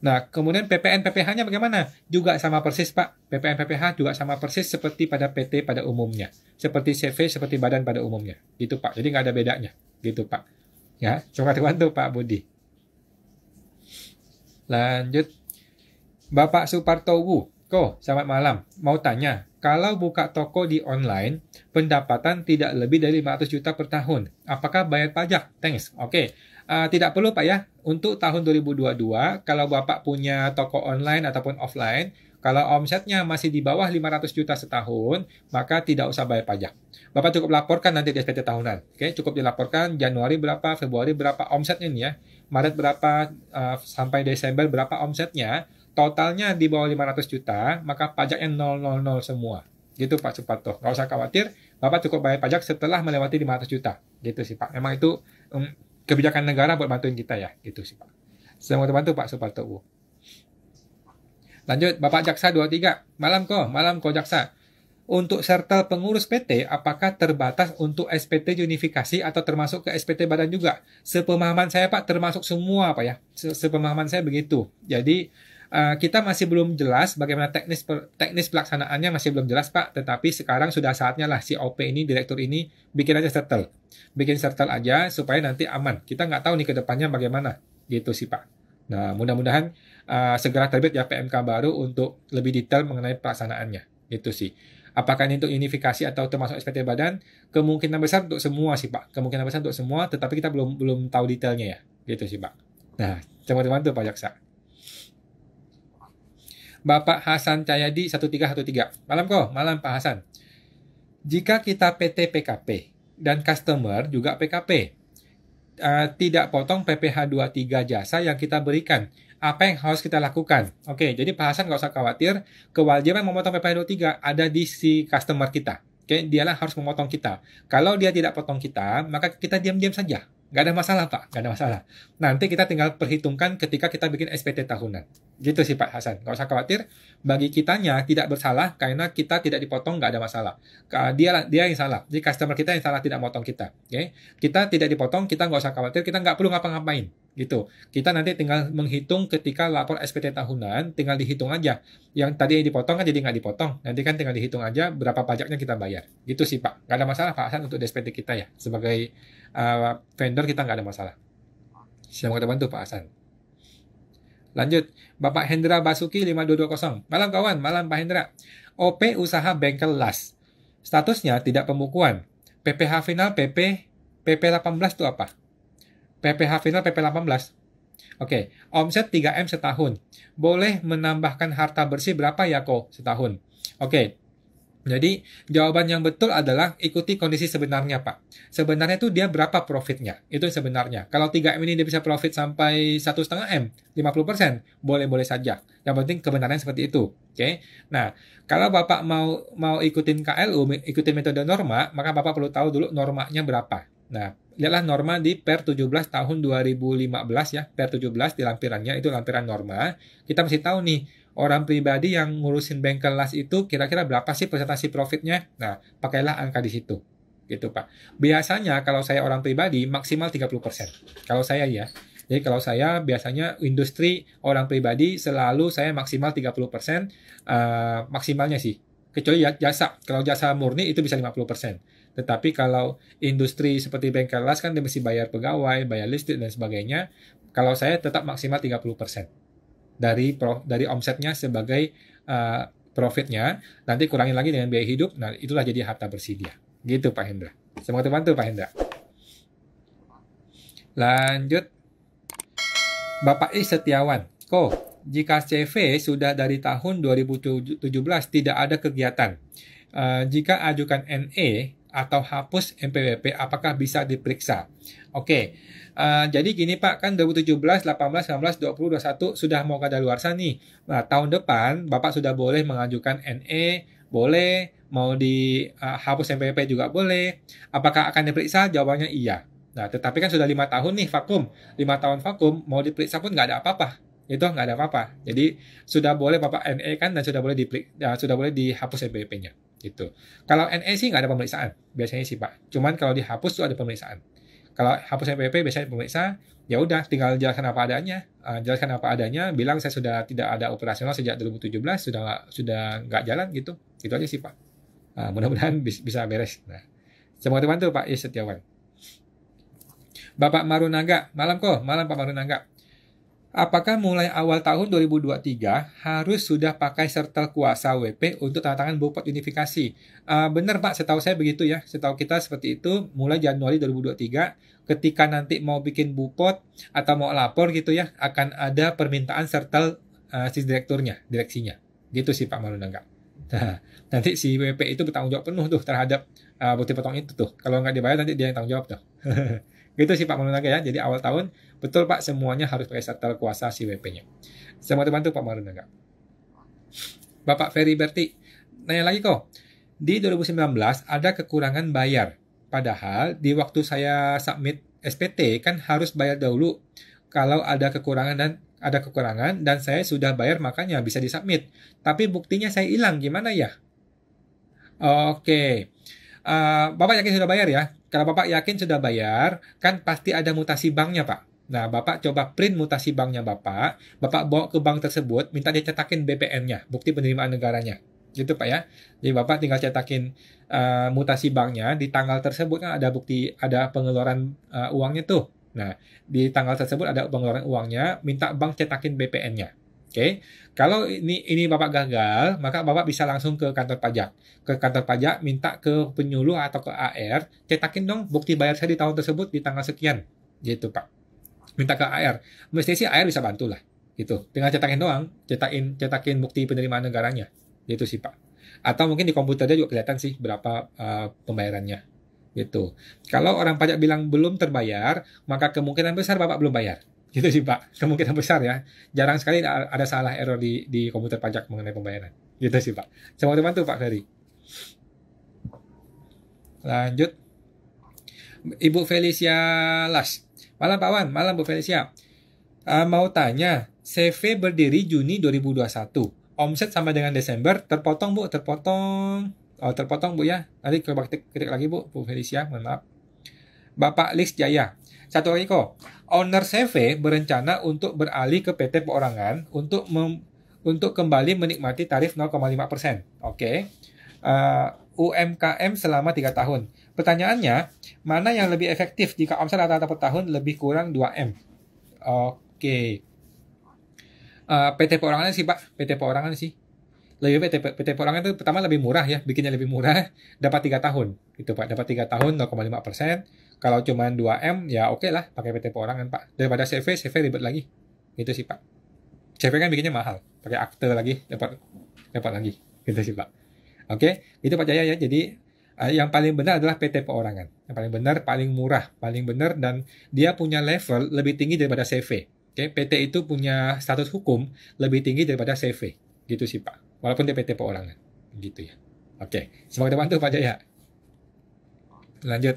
Nah, kemudian PPN PPH-nya bagaimana? Juga sama persis, Pak. PPN PPH juga sama persis seperti pada PT pada umumnya, seperti CV, seperti badan pada umumnya. Gitu, Pak. Jadi nggak ada bedanya. Gitu, Pak. Ya, coba dibantu Pak Budi. Lanjut. Bapak Suparto Wu. Ko, selamat malam. Mau tanya, kalau buka toko di online, pendapatan tidak lebih dari 500 juta per tahun. Apakah bayar pajak? Thanks. Oke. Okay. Uh, tidak perlu Pak ya. Untuk tahun 2022, kalau Bapak punya toko online ataupun offline, kalau omsetnya masih di bawah 500 juta setahun, maka tidak usah bayar pajak. Bapak cukup laporkan nanti di SPT tahunan. Oke, cukup dilaporkan Januari berapa, Februari berapa omsetnya nih ya, Maret berapa, uh, sampai Desember berapa omsetnya, totalnya di bawah 500 juta, maka pajaknya 000 semua. Gitu Pak Suparto. Nggak usah khawatir, Bapak cukup bayar pajak setelah melewati 500 juta. Gitu sih Pak. Emang itu um, kebijakan negara buat bantuin kita ya gitu sih Pak. Semua terbantu Pak Suparto Uwo. Lanjut Bapak Jaksa 23. Malam kok, malam kok Jaksa. Untuk serta pengurus PT, apakah terbatas untuk SPT unifikasi atau termasuk ke SPT badan juga? Sepemahaman saya Pak, termasuk semua Pak ya. Sepemahaman saya begitu. Jadi Eh, kita masih belum jelas bagaimana teknis teknis pelaksanaannya masih belum jelas Pak, tetapi sekarang sudah saatnya lah si OP ini, direktur ini bikin aja settle, bikin settle aja supaya nanti aman. Kita nggak tahu nih ke depannya bagaimana, gitu sih Pak. Nah mudah-mudahan uh, segera terbit ya PMK baru untuk lebih detail mengenai pelaksanaannya, gitu sih. Apakah ini untuk unifikasi atau termasuk SPT badan? Kemungkinan besar untuk semua sih Pak, kemungkinan besar untuk semua, tetapi kita belum belum tahu detailnya ya, gitu sih Pak. Nah, teman-teman tuh Pak Jaksa. Bapak Hasan Cahyadi 1313. Malam kok, malam Pak Hasan. Jika kita PT PKP dan customer juga PKP, uh, eh, tidak potong PPh 23 jasa yang kita berikan. Apa yang harus kita lakukan? Oke, jadi Pak Hasan nggak usah khawatir, kewajiban memotong PPh 23 ada di si customer kita. Oke, dialah harus memotong kita. Kalau dia tidak potong kita, maka kita diam-diam saja. Nggak ada masalah, Pak. Nggak ada masalah. Nanti kita tinggal perhitungkan ketika kita bikin SPT tahunan. Gitu sih, Pak Hasan. gak usah khawatir. Bagi kitanya tidak bersalah karena kita tidak dipotong, nggak ada masalah. Dia dia yang salah. Jadi customer kita yang salah tidak motong kita. Oke? Okay? Kita tidak dipotong, kita nggak usah khawatir. Kita nggak perlu ngapa-ngapain gitu. Kita nanti tinggal menghitung ketika lapor SPT tahunan, tinggal dihitung aja. Yang tadi yang dipotong kan jadi nggak dipotong. Nanti kan tinggal dihitung aja berapa pajaknya kita bayar. Gitu sih Pak. Nggak ada masalah Pak Hasan untuk SPT kita ya sebagai uh, vendor kita nggak ada masalah. Silakan bantu Pak Hasan. Lanjut, Bapak Hendra Basuki 5220. Malam kawan, malam Pak Hendra. OP usaha bengkel las. Statusnya tidak pembukuan. PPH final PP PP18 itu apa? PPH final PP18. Oke, okay. omset 3M setahun. Boleh menambahkan harta bersih berapa ya kok setahun? Oke, okay. Jadi jawaban yang betul adalah ikuti kondisi sebenarnya Pak. Sebenarnya itu dia berapa profitnya? Itu sebenarnya. Kalau 3M ini dia bisa profit sampai 1,5M, 50%, boleh-boleh saja. Yang penting kebenarannya seperti itu. Oke. Okay? Nah, kalau Bapak mau mau ikutin KLU, ikutin metode norma, maka Bapak perlu tahu dulu normanya berapa. Nah, lihatlah norma di per 17 tahun 2015 ya, per 17 di lampirannya itu lampiran norma. Kita mesti tahu nih orang pribadi yang ngurusin bengkel las itu kira-kira berapa sih presentasi profitnya? Nah, pakailah angka di situ. Gitu, Pak. Biasanya kalau saya orang pribadi maksimal 30%. Kalau saya ya. Jadi kalau saya biasanya industri orang pribadi selalu saya maksimal 30% uh, eh, maksimalnya sih. Kecuali ya, jasa. Kalau jasa murni itu bisa 50%. Tetapi kalau industri seperti bengkel las kan dia mesti bayar pegawai, bayar listrik dan sebagainya. Kalau saya tetap maksimal 30% dari pro, dari omsetnya sebagai uh, profitnya, nanti kurangin lagi dengan biaya hidup, nah itulah jadi harta bersih dia. Gitu Pak Hendra. Semoga terbantu Pak Hendra. Lanjut. Bapak I Setiawan. Ko, jika CV sudah dari tahun 2017 tidak ada kegiatan, uh, jika ajukan NE atau hapus MPWP apakah bisa diperiksa? Oke, uh, jadi gini Pak, kan 2017, 18, 19, 20, 21 sudah mau kadaluarsa nih. Nah, tahun depan Bapak sudah boleh mengajukan NE, boleh, mau dihapus eh, uh, MPP juga boleh. Apakah akan diperiksa? Jawabannya iya. Nah, tetapi kan sudah lima tahun nih vakum. lima tahun vakum, mau diperiksa pun nggak ada apa-apa. Itu nggak ada apa-apa. Jadi sudah boleh Bapak NE kan dan sudah boleh diperik, ya, sudah boleh dihapus MPP-nya gitu. Kalau NE sih nggak ada pemeriksaan biasanya sih Pak. Cuman kalau dihapus tuh ada pemeriksaan. Kalau hapus NPWP biasanya pemeriksa, ya udah tinggal jelaskan apa adanya, uh, jelaskan apa adanya, bilang saya sudah tidak ada operasional sejak 2017, sudah sudah nggak jalan gitu, itu aja sih Pak. Uh, mudah-mudahan bisa beres. Nah, semoga teman tuh Pak Is Setiawan. Bapak Marunaga, malam kok, malam Pak Marunaga. Apakah mulai awal tahun 2023 harus sudah pakai sertel kuasa WP untuk tanda tangan bupot unifikasi? Uh, ah, benar Pak, setahu saya begitu ya. Setahu kita seperti itu mulai Januari 2023 ketika nanti mau bikin bupot atau mau lapor gitu ya akan ada permintaan sertel uh, ah, si direkturnya, direksinya. Gitu sih Pak Marunangga. Nah, nanti si WP itu bertanggung jawab penuh tuh terhadap uh, bukti potong itu tuh. Kalau nggak dibayar nanti dia yang tanggung jawab tuh. gitu sih Pak Marunangga ya. Jadi awal tahun Betul Pak, semuanya harus pakai satel kuasa si WP-nya. mau bantu Pak Marun enggak? Bapak Ferry Berti, nanya lagi kok. Di 2019 ada kekurangan bayar. Padahal di waktu saya submit SPT kan harus bayar dahulu kalau ada kekurangan dan ada kekurangan dan saya sudah bayar makanya bisa disubmit. Tapi buktinya saya hilang gimana ya? Oke. Okay. Uh, eh, Bapak yakin sudah bayar ya? Kalau Bapak yakin sudah bayar, kan pasti ada mutasi banknya, Pak. Nah, Bapak coba print mutasi banknya Bapak, Bapak bawa ke bank tersebut, minta dia cetakin BPN-nya, bukti penerimaan negaranya. Gitu Pak ya. Jadi Bapak tinggal cetakin uh, mutasi banknya, di tanggal tersebut kan ada bukti, ada pengeluaran uh, uangnya tuh. Nah, di tanggal tersebut ada pengeluaran uangnya, minta bank cetakin BPN-nya. Oke, okay. kalau ini ini bapak gagal, maka bapak bisa langsung ke kantor pajak. Ke kantor pajak minta ke penyuluh atau ke AR, cetakin dong bukti bayar saya di tahun tersebut di tanggal sekian, gitu pak minta ke AR. Mestinya sih AR bisa bantu lah gitu. Tinggal cetakin doang, cetakin cetakin bukti penerimaan negaranya. Gitu sih, Pak. Atau mungkin di komputer komputernya juga kelihatan sih berapa uh, pembayarannya. Gitu. Kalau orang pajak bilang belum terbayar, maka kemungkinan besar Bapak belum bayar. Gitu sih, Pak. Kemungkinan besar ya. Jarang sekali ada salah error di di komputer pajak mengenai pembayaran. Gitu sih, Pak. Semoga bantu, Pak Ferry. Lanjut. Ibu Felicia Las Malam Pak Wan, malam Bu Felicia. Uh, mau tanya, CV berdiri Juni 2021. Omset sama dengan Desember terpotong Bu, terpotong. Oh, terpotong Bu ya. Nanti coba ketik, ketik lagi Bu, Bu Felicia, mohon maaf. Bapak Lis Jaya. Satu lagi kok, owner CV berencana untuk beralih ke PT perorangan untuk mem, untuk kembali menikmati tarif 0,5%. Oke. Okay. Uh, eh, UMKM selama 3 tahun. Pertanyaannya, mana yang lebih efektif jika omset rata-rata per tahun lebih kurang 2M? Oke. Okay. Uh, eh, PT perorangan sih, Pak. PT perorangan sih. Lebih PT, PT perorangan itu pertama lebih murah ya, bikinnya lebih murah, dapat 3 tahun. Itu Pak, dapat 3 tahun 0,5%. Kalau cuma 2M ya oke okay lah pakai PT perorangan, Pak. Daripada CV, CV ribet lagi. itu sih, Pak. CV kan bikinnya mahal, pakai akte lagi, dapat dapat lagi. Gitu sih, Pak. Oke, okay? itu Pak Jaya ya. Jadi Ah, yang paling benar adalah PT perorangan. Yang paling benar, paling murah, paling benar dan dia punya level lebih tinggi daripada CV. Oke, PT itu punya status hukum lebih tinggi daripada CV. Gitu sih, Pak. Walaupun dia PT perorangan. Gitu ya. Oke, okay. semoga terbantu Pak Jaya. Lanjut.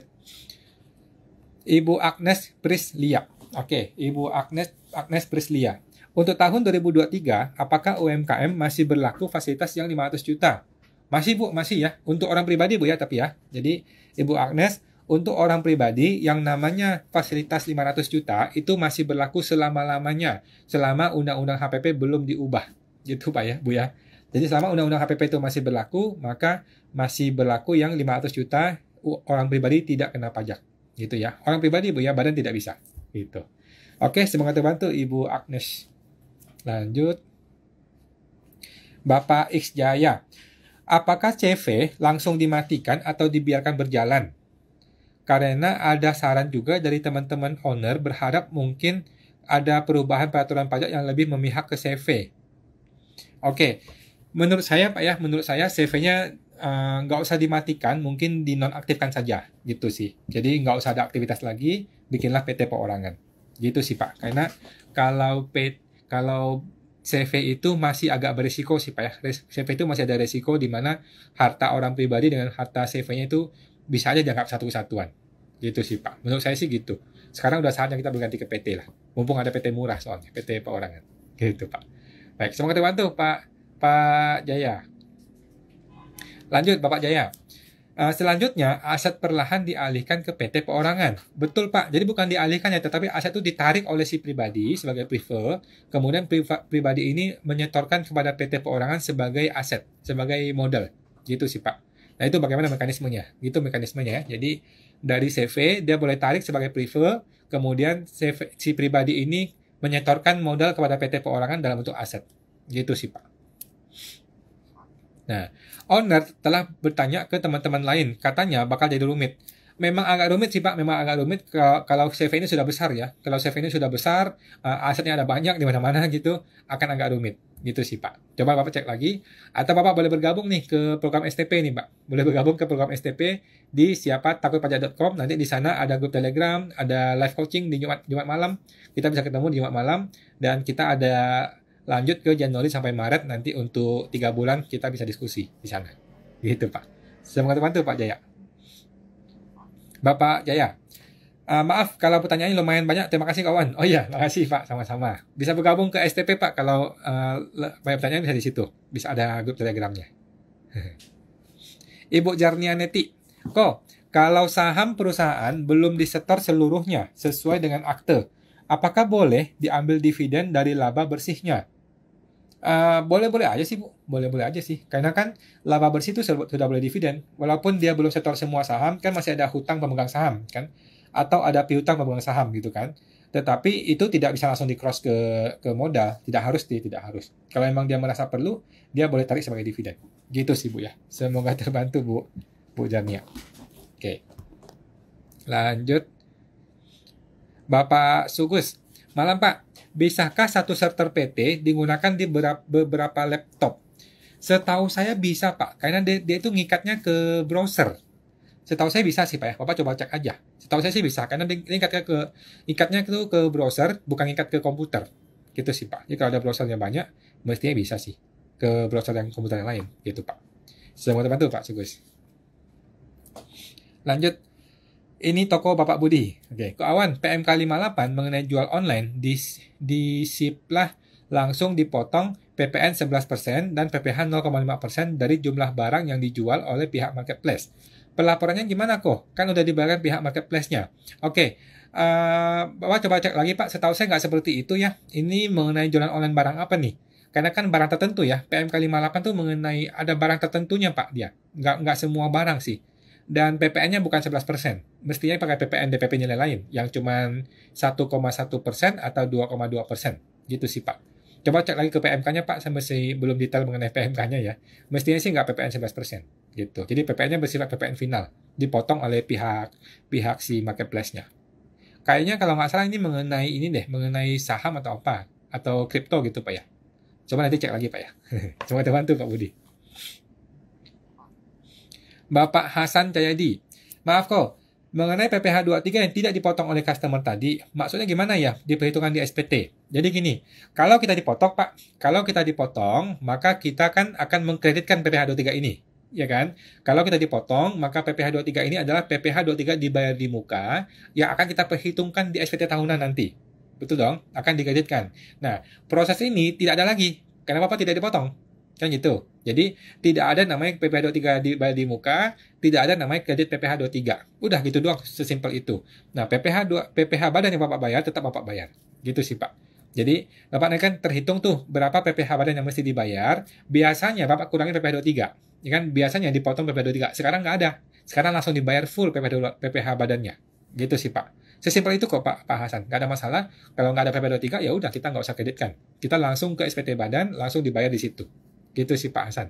Ibu Agnes Prislia. Oke, Ibu Agnes Agnes Prislia. Untuk tahun 2023, apakah UMKM masih berlaku fasilitas yang 500 juta? Masih Bu, masih ya. Untuk orang pribadi Bu ya, tapi ya. Jadi Ibu Agnes, untuk orang pribadi yang namanya fasilitas 500 juta itu masih berlaku selama-lamanya, selama undang-undang HPP belum diubah. Gitu Pak ya, Bu ya. Jadi selama undang-undang HPP itu masih berlaku, maka masih berlaku yang 500 juta orang pribadi tidak kena pajak. Gitu ya. Orang pribadi Bu ya, badan tidak bisa. Gitu. Oke, semoga terbantu Ibu Agnes. Lanjut. Bapak X Jaya apakah CV langsung dimatikan atau dibiarkan berjalan. Karena ada saran juga dari teman-teman owner berharap mungkin ada perubahan peraturan pajak yang lebih memihak ke CV. Oke, menurut saya Pak ya, menurut saya CV-nya eh, nggak uh, usah dimatikan, mungkin dinonaktifkan saja gitu sih. Jadi nggak usah ada aktivitas lagi, bikinlah PT perorangan. Gitu sih Pak. Karena kalau PT kalau CV itu masih agak berisiko sih Pak ya. CV itu masih ada resiko di mana harta orang pribadi dengan harta CV-nya itu bisa aja dianggap satu kesatuan. Gitu sih Pak. Menurut saya sih gitu. Sekarang udah saatnya kita berganti ke PT lah. Mumpung ada PT murah soalnya, PT Pak Orangan. Gitu Pak. Baik, semoga terbantu Pak Pak Jaya. Lanjut Bapak Jaya. Uh, selanjutnya, aset perlahan dialihkan ke PT perorangan. Betul Pak, jadi bukan dialihkan ya, tetapi aset itu ditarik oleh si pribadi sebagai prefer, kemudian pri pribadi ini menyetorkan kepada PT perorangan sebagai aset, sebagai modal. Gitu sih Pak. Nah itu bagaimana mekanismenya, gitu mekanismenya ya. Jadi dari CV, dia boleh tarik sebagai prefer, kemudian CV, si pribadi ini menyetorkan modal kepada PT perorangan dalam bentuk aset. Gitu sih Pak. Nah, owner telah bertanya ke teman-teman lain, katanya bakal jadi rumit. Memang agak rumit sih Pak, memang agak rumit kalau CV ini sudah besar ya. Kalau CV ini sudah besar, eh, asetnya ada banyak di mana-mana gitu, akan agak rumit gitu sih Pak. Coba Bapak cek lagi atau Bapak boleh bergabung nih ke program STP nih Pak. Boleh bergabung ke program STP di siapa takutpajak.com. Nanti di sana ada grup Telegram, ada live coaching di Jumat Jumat malam. Kita bisa ketemu di Jumat malam dan kita ada lanjut ke Januari sampai Maret nanti untuk tiga bulan kita bisa diskusi di sana. Gitu Pak. Semoga terbantu Pak Jaya. Bapak Jaya, uh, maaf kalau pertanyaannya lumayan banyak. Terima kasih kawan. Oh iya, terima kasih Pak, sama-sama. Bisa bergabung ke STP Pak kalau uh, banyak pertanyaan bisa di situ. Bisa ada grup telegramnya. Ibu Jarnia Neti, kok kalau saham perusahaan belum disetor seluruhnya sesuai dengan akte, apakah boleh diambil dividen dari laba bersihnya? Eh, boleh-boleh aja sih bu, boleh-boleh aja sih. Karena kan laba bersih itu sudah boleh dividen, walaupun dia belum setor semua saham, kan masih ada hutang pemegang saham kan, atau ada piutang pemegang saham gitu kan. Tetapi itu tidak bisa langsung di cross ke ke modal, tidak harus sih, tidak harus. Kalau emang dia merasa perlu, dia boleh tarik sebagai dividen. Gitu sih bu ya. Semoga terbantu bu, bu Jamia. Oke, lanjut. Bapak Sugus, Malam Pak, bisakah satu server PT digunakan di beberapa laptop? Setahu saya bisa Pak, karena dia, dia itu ngikatnya ke browser. Setahu saya bisa sih Pak ya, Bapak coba cek aja. Setahu saya sih bisa, karena dia ngikatnya ke, ngikatnya itu ke browser, bukan ngikat ke komputer. Gitu sih Pak, jadi kalau ada browser yang banyak, mestinya bisa sih ke browser yang komputer yang lain gitu pak Semoga terbantu pak Sugus lanjut ini toko Bapak Budi. Oke, kawan PMK 58 mengenai jual online di disiplah langsung dipotong PPN 11% dan PPH 0,5% dari jumlah barang yang dijual oleh pihak marketplace. Pelaporannya gimana kok? Kan udah dibayar pihak marketplace-nya. Oke, uh, Bapak coba cek lagi Pak, setahu saya nggak seperti itu ya. Ini mengenai jualan online barang apa nih? Karena kan barang tertentu ya, PMK 58 tuh mengenai ada barang tertentunya Pak dia. nggak semua barang sih dan PPN-nya bukan 11%. Mestinya pakai PPN DPP nilai lain yang cuma 1,1% atau 2,2%. Gitu sih Pak. Coba cek lagi ke PMK-nya Pak, saya masih belum detail mengenai PMK-nya ya. Mestinya sih nggak PPN 11%. Gitu. Jadi PPN-nya bersifat PPN final, dipotong oleh pihak pihak si marketplace-nya. Kayaknya kalau nggak salah ini mengenai ini deh, mengenai saham atau apa, atau kripto gitu Pak ya. Coba nanti cek lagi Pak ya. Cuma tuh Pak Budi. Bapak Hasan Cayadi. Maaf kok, mengenai PPh 23 yang tidak dipotong oleh customer tadi, maksudnya gimana ya diperhitungkan di SPT? Jadi gini, kalau kita dipotong Pak, kalau kita dipotong, maka kita kan akan mengkreditkan PPh 23 ini. Ya kan? Kalau kita dipotong, maka PPh 23 ini adalah PPh 23 dibayar di muka yang akan kita perhitungkan di SPT tahunan nanti. Betul dong? Akan dikreditkan. Nah, proses ini tidak ada lagi. Kenapa Pak tidak dipotong? Kan gitu. Jadi tidak ada namanya PPh 23 dibayar di muka, tidak ada namanya kredit PPh 23. Udah gitu doang, sesimpel itu. Nah, PPh 2 PPh badan yang Bapak bayar tetap Bapak bayar. Gitu sih, Pak. Jadi, Bapak kan terhitung tuh berapa PPh badan yang mesti dibayar. Biasanya Bapak kurangin PPh 23. Ya kan biasanya dipotong PPh 23. Sekarang nggak ada. Sekarang langsung dibayar full PPh, PPh badannya. Gitu sih, Pak. Sesimpel itu kok Pak, Pak Hasan. Nggak ada masalah. Kalau nggak ada PPH 23 ya udah kita nggak usah kreditkan. Kita langsung ke SPT badan, langsung dibayar di situ. Gitu sih Pak Hasan.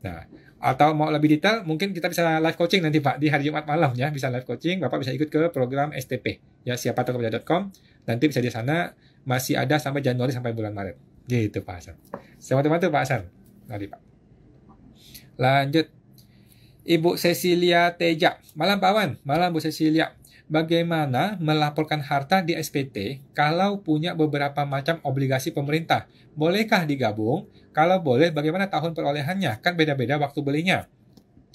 Nah, atau mau lebih detail mungkin kita bisa live coaching nanti Pak di hari Jumat malam ya, bisa live coaching, Bapak bisa ikut ke program STP ya siapa kerja.com. Nanti bisa di sana masih ada sampai Januari sampai bulan Maret. Gitu Pak Hasan. Selamat teman Pak Hasan. Nanti Pak. Lanjut. Ibu Cecilia Teja. Malam Pak Wan. Malam Bu Cecilia. Bagaimana melaporkan harta di SPT kalau punya beberapa macam obligasi pemerintah? Bolehkah digabung? Kalau boleh, bagaimana tahun perolehannya? Kan beda-beda waktu belinya.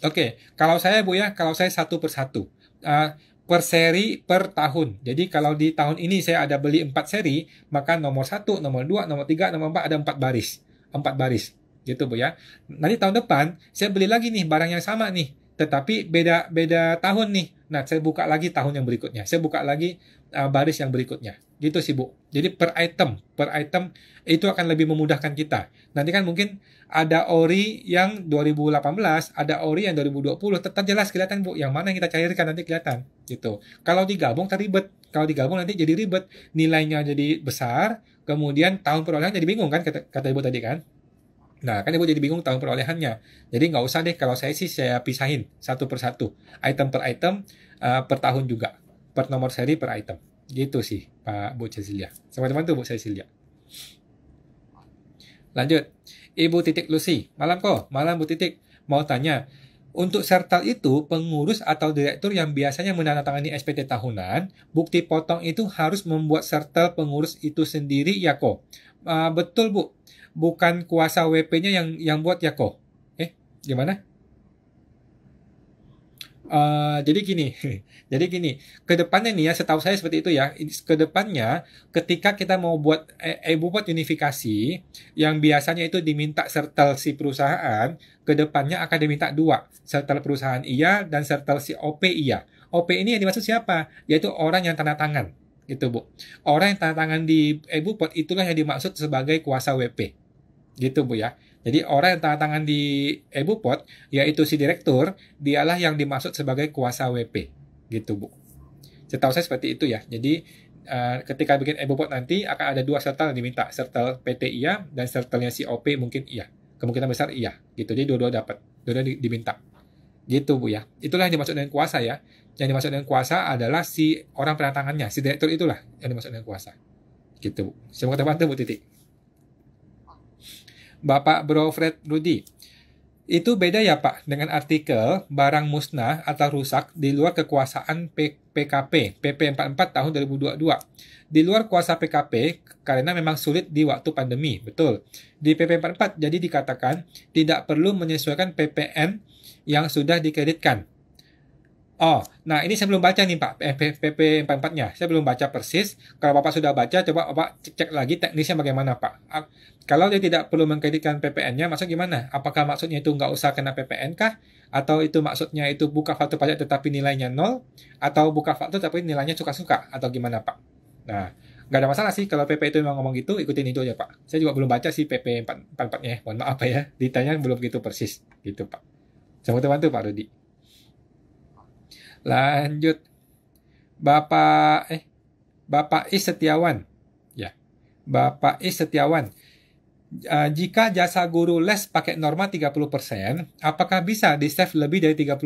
Oke, okay. kalau saya Bu ya, kalau saya satu persatu, satu. Uh, per seri per tahun. Jadi kalau di tahun ini saya ada beli empat seri, maka nomor satu, nomor dua, nomor tiga, nomor empat ada empat baris. empat baris. Gitu Bu ya. Nanti tahun depan saya beli lagi nih barang yang sama nih. Tetapi beda beda tahun nih. Nah, saya buka lagi tahun yang berikutnya. Saya buka lagi uh, baris yang berikutnya. Gitu sih, Bu. Jadi per item, per item itu akan lebih memudahkan kita. Nanti kan mungkin ada ori yang 2018, ada ori yang 2020, tetap jelas kelihatan, Bu, yang mana yang kita cairkan nanti kelihatan gitu. Kalau digabung teribet. Kalau digabung nanti jadi ribet, nilainya jadi besar, kemudian tahun perolehan jadi bingung kan kata, kata Ibu tadi kan. Nah, kan ibu jadi bingung tahun perolehannya. Jadi nggak usah deh kalau saya sih saya pisahin satu per satu, item per item, uh, per tahun juga, per nomor seri per item. Gitu sih, Pak Bu Cecilia. Sama teman tuh Bu Cecilia. Lanjut. Ibu titik Lucy. Malam kok, malam Bu titik. Mau tanya, untuk sertal itu, pengurus atau direktur yang biasanya menandatangani SPT tahunan, bukti potong itu harus membuat sertal pengurus itu sendiri ya kok. Uh, betul Bu, bukan kuasa WP-nya yang yang buat ya kok. Eh, gimana? Uh, jadi gini, jadi gini, kedepannya nih ya, setahu saya seperti itu ya. Kedepannya, ketika kita mau buat e-bookpot eh, buat unifikasi, yang biasanya itu diminta sertel si perusahaan, kedepannya akan diminta dua, sertel perusahaan iya dan sertel si OP iya. OP ini yang dimaksud siapa? Yaitu orang yang tanda tangan, gitu bu. Orang yang tanda tangan di e-bookpot itulah yang dimaksud sebagai kuasa WP. Gitu Bu ya. Jadi orang yang tanda tangan di EBU Pot yaitu si direktur, dialah yang dimaksud sebagai kuasa WP. Gitu Bu. Setahu saya seperti itu ya. Jadi uh, ketika bikin EBU Pot nanti akan ada dua sertal yang diminta, sertal PT iya dan sertalnya si OP mungkin iya. Kemungkinan besar iya. Gitu. Jadi dua-dua dapat, dua-dua diminta. Gitu Bu ya. Itulah yang dimaksud dengan kuasa ya. Yang dimaksud dengan kuasa adalah si orang penantangannya, si direktur itulah yang dimaksud dengan kuasa. Gitu Bu. Semoga terbantu Bu Titik. Bapak Bro Fred Rudi. Itu beda ya Pak dengan artikel barang musnah atau rusak di luar kekuasaan P PKP PP 44 tahun 2022. Di luar kuasa PKP karena memang sulit di waktu pandemi, betul. Di PP 44 jadi dikatakan tidak perlu menyesuaikan PPN yang sudah dikreditkan. Oh, nah ini saya belum baca nih Pak, PP eh, 44-nya. Saya belum baca persis. Kalau Bapak sudah baca, coba Bapak cek, cek lagi teknisnya bagaimana Pak. Ah, kalau dia tidak perlu mengkreditkan PPN-nya, maksud gimana? Apakah maksudnya itu nggak usah kena PPN kah? Atau itu maksudnya itu buka faktur pajak tetapi nilainya nol? Atau buka faktur tapi nilainya suka-suka? Atau gimana Pak? Nah, nggak ada masalah sih kalau PP itu memang ngomong gitu, ikutin itu aja Pak. Saya juga belum baca sih PP 44-nya, mohon maaf ya. Ditanya belum gitu persis, gitu Pak. Semoga bantu Pak Rudi. Lanjut. Bapak eh Bapak I Setiawan. Ya. Bapak I Setiawan. Uh, jika jasa guru les pakai norma 30%, apakah bisa di-save lebih dari 30%?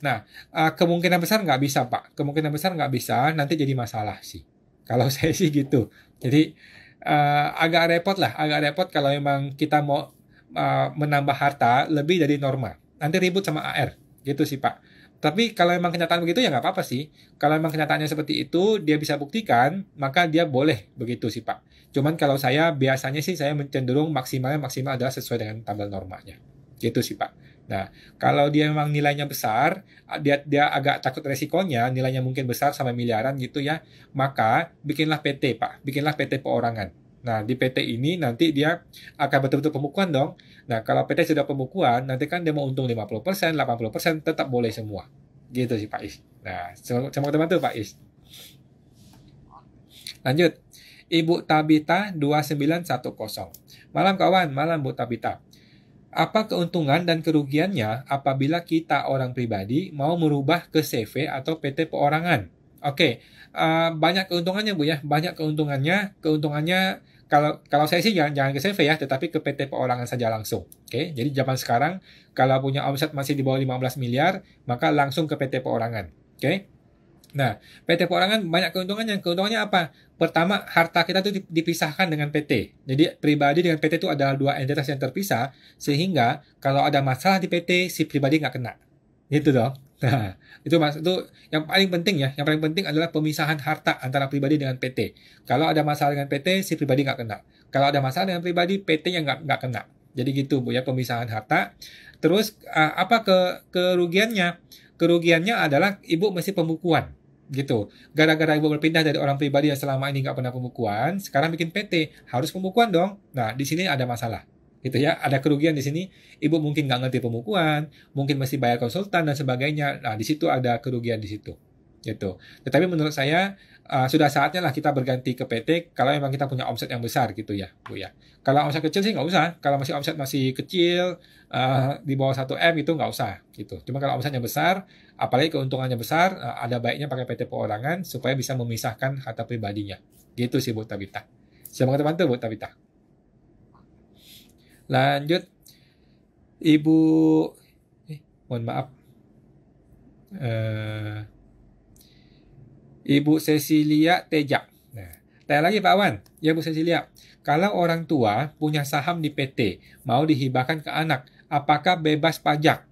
Nah, uh, kemungkinan besar nggak bisa, Pak. Kemungkinan besar nggak bisa, nanti jadi masalah sih. Kalau saya sih gitu. Jadi, uh, agak repot lah, agak repot kalau memang kita mau uh, menambah harta lebih dari norma. Nanti ribut sama AR, gitu sih, Pak. Tapi kalau memang kenyataan begitu ya nggak apa-apa sih. Kalau memang kenyataannya seperti itu, dia bisa buktikan, maka dia boleh begitu sih Pak. Cuman kalau saya biasanya sih saya cenderung maksimalnya maksimal adalah sesuai dengan tabel normanya. Gitu sih Pak. Nah, kalau dia memang nilainya besar, dia, dia agak takut resikonya, nilainya mungkin besar sampai miliaran gitu ya, maka bikinlah PT Pak, bikinlah PT perorangan Nah, di PT ini nanti dia akan betul-betul pemukuan dong. Nah, kalau PT sudah pemukuan, nanti kan dia mau untung 50%, 80% tetap boleh semua. Gitu sih Pak Is. Nah, sama teman tuh Pak Is. Lanjut. Ibu Tabita 2910. Malam kawan, malam Bu Tabita. Apa keuntungan dan kerugiannya apabila kita orang pribadi mau merubah ke CV atau PT perorangan? Oke, okay. uh, eh, banyak keuntungannya Bu ya, banyak keuntungannya. Keuntungannya kalau kalau saya sih jangan jangan ke CV ya, tetapi ke PT perorangan saja langsung. Oke, okay? jadi zaman sekarang kalau punya omset masih di bawah 15 miliar, maka langsung ke PT perorangan. Oke. Okay? Nah, PT perorangan banyak keuntungannya. Keuntungannya apa? Pertama, harta kita itu dipisahkan dengan PT. Jadi, pribadi dengan PT itu adalah dua entitas yang terpisah, sehingga kalau ada masalah di PT, si pribadi nggak kena. Gitu dong. Nah, itu mas itu yang paling penting ya. Yang paling penting adalah pemisahan harta antara pribadi dengan PT. Kalau ada masalah dengan PT, si pribadi nggak kena. Kalau ada masalah dengan pribadi, PT yang nggak nggak kena. Jadi gitu bu ya pemisahan harta. Terus ah, apa ke kerugiannya? Kerugiannya adalah ibu mesti pembukuan gitu. Gara-gara ibu berpindah dari orang pribadi yang selama ini nggak pernah pembukuan, sekarang bikin PT harus pembukuan dong. Nah di sini ada masalah gitu ya ada kerugian di sini ibu mungkin nggak ngerti pemukuan, mungkin masih bayar konsultan dan sebagainya nah di situ ada kerugian di situ gitu tetapi menurut saya uh, sudah saatnya lah kita berganti ke PT kalau memang kita punya omset yang besar gitu ya bu ya kalau omset kecil sih nggak usah kalau masih omset masih kecil uh, di bawah 1 m itu nggak usah gitu cuma kalau omsetnya besar apalagi keuntungannya besar uh, ada baiknya pakai PT perorangan supaya bisa memisahkan harta pribadinya gitu sih bu Tabita siapa teman tuh bu Tabita Lanjut. Ibu eh, mohon maaf. Uh, Ibu Cecilia Tejak. Nah, tanya lagi Pak Wan ya Bu Cecilia, kalau orang tua punya saham di PT, mau dihibahkan ke anak, apakah bebas pajak?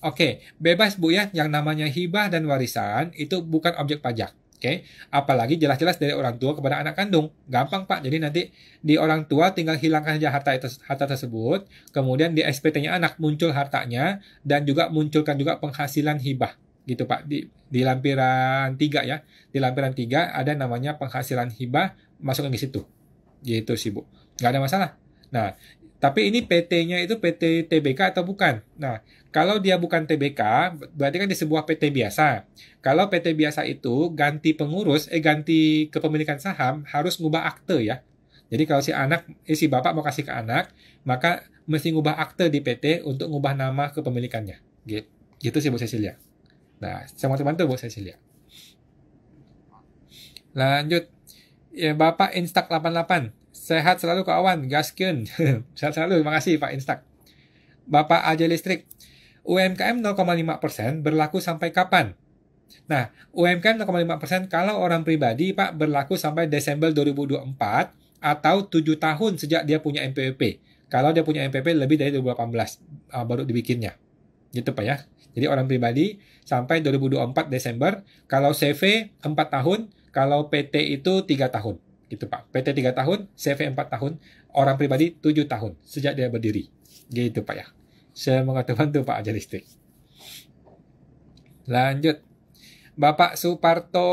Oke, bebas Bu ya, yang namanya hibah dan warisan itu bukan objek pajak. Oke, okay? apalagi jelas-jelas dari orang tua kepada anak kandung. Gampang, Pak. Jadi nanti di orang tua tinggal hilangkan saja harta itu, harta tersebut, kemudian di SPT-nya anak muncul hartanya dan juga munculkan juga penghasilan hibah gitu Pak di di lampiran 3 ya. Di lampiran 3 ada namanya penghasilan hibah masuk ke situ. Gitu sih Bu. Nggak ada masalah. Nah, tapi ini PT-nya itu PT TBK atau bukan? Nah, kalau dia bukan TBK, berarti kan di sebuah PT biasa. Kalau PT biasa itu ganti pengurus, eh ganti kepemilikan saham harus ngubah akte ya. Jadi kalau si anak, eh, si bapak mau kasih ke anak, maka mesti ngubah akte di PT untuk ngubah nama kepemilikannya. Gitu, gitu sih Bu Cecilia. Nah, sama teman tuh Bu Cecilia. Lanjut. Ya, Bapak Instak 88. Sehat selalu kawan, gaskeun. Sehat selalu, terima kasih Pak Instak. Bapak aja Listrik, UMKM 0,5% berlaku sampai kapan? Nah, UMKM 0,5% kalau orang pribadi Pak berlaku sampai Desember 2024 atau 7 tahun sejak dia punya MPP Kalau dia punya MPP lebih dari 2018 uh, baru dibikinnya. Gitu Pak ya. Jadi orang pribadi sampai 2024 Desember, kalau CV 4 tahun, kalau PT itu 3 tahun gitu Pak. PT 3 tahun, CV 4 tahun, orang pribadi 7 tahun sejak dia berdiri. Gitu Pak ya. Saya Tuhan tuh Pak aja listrik. Lanjut. Bapak Suparto.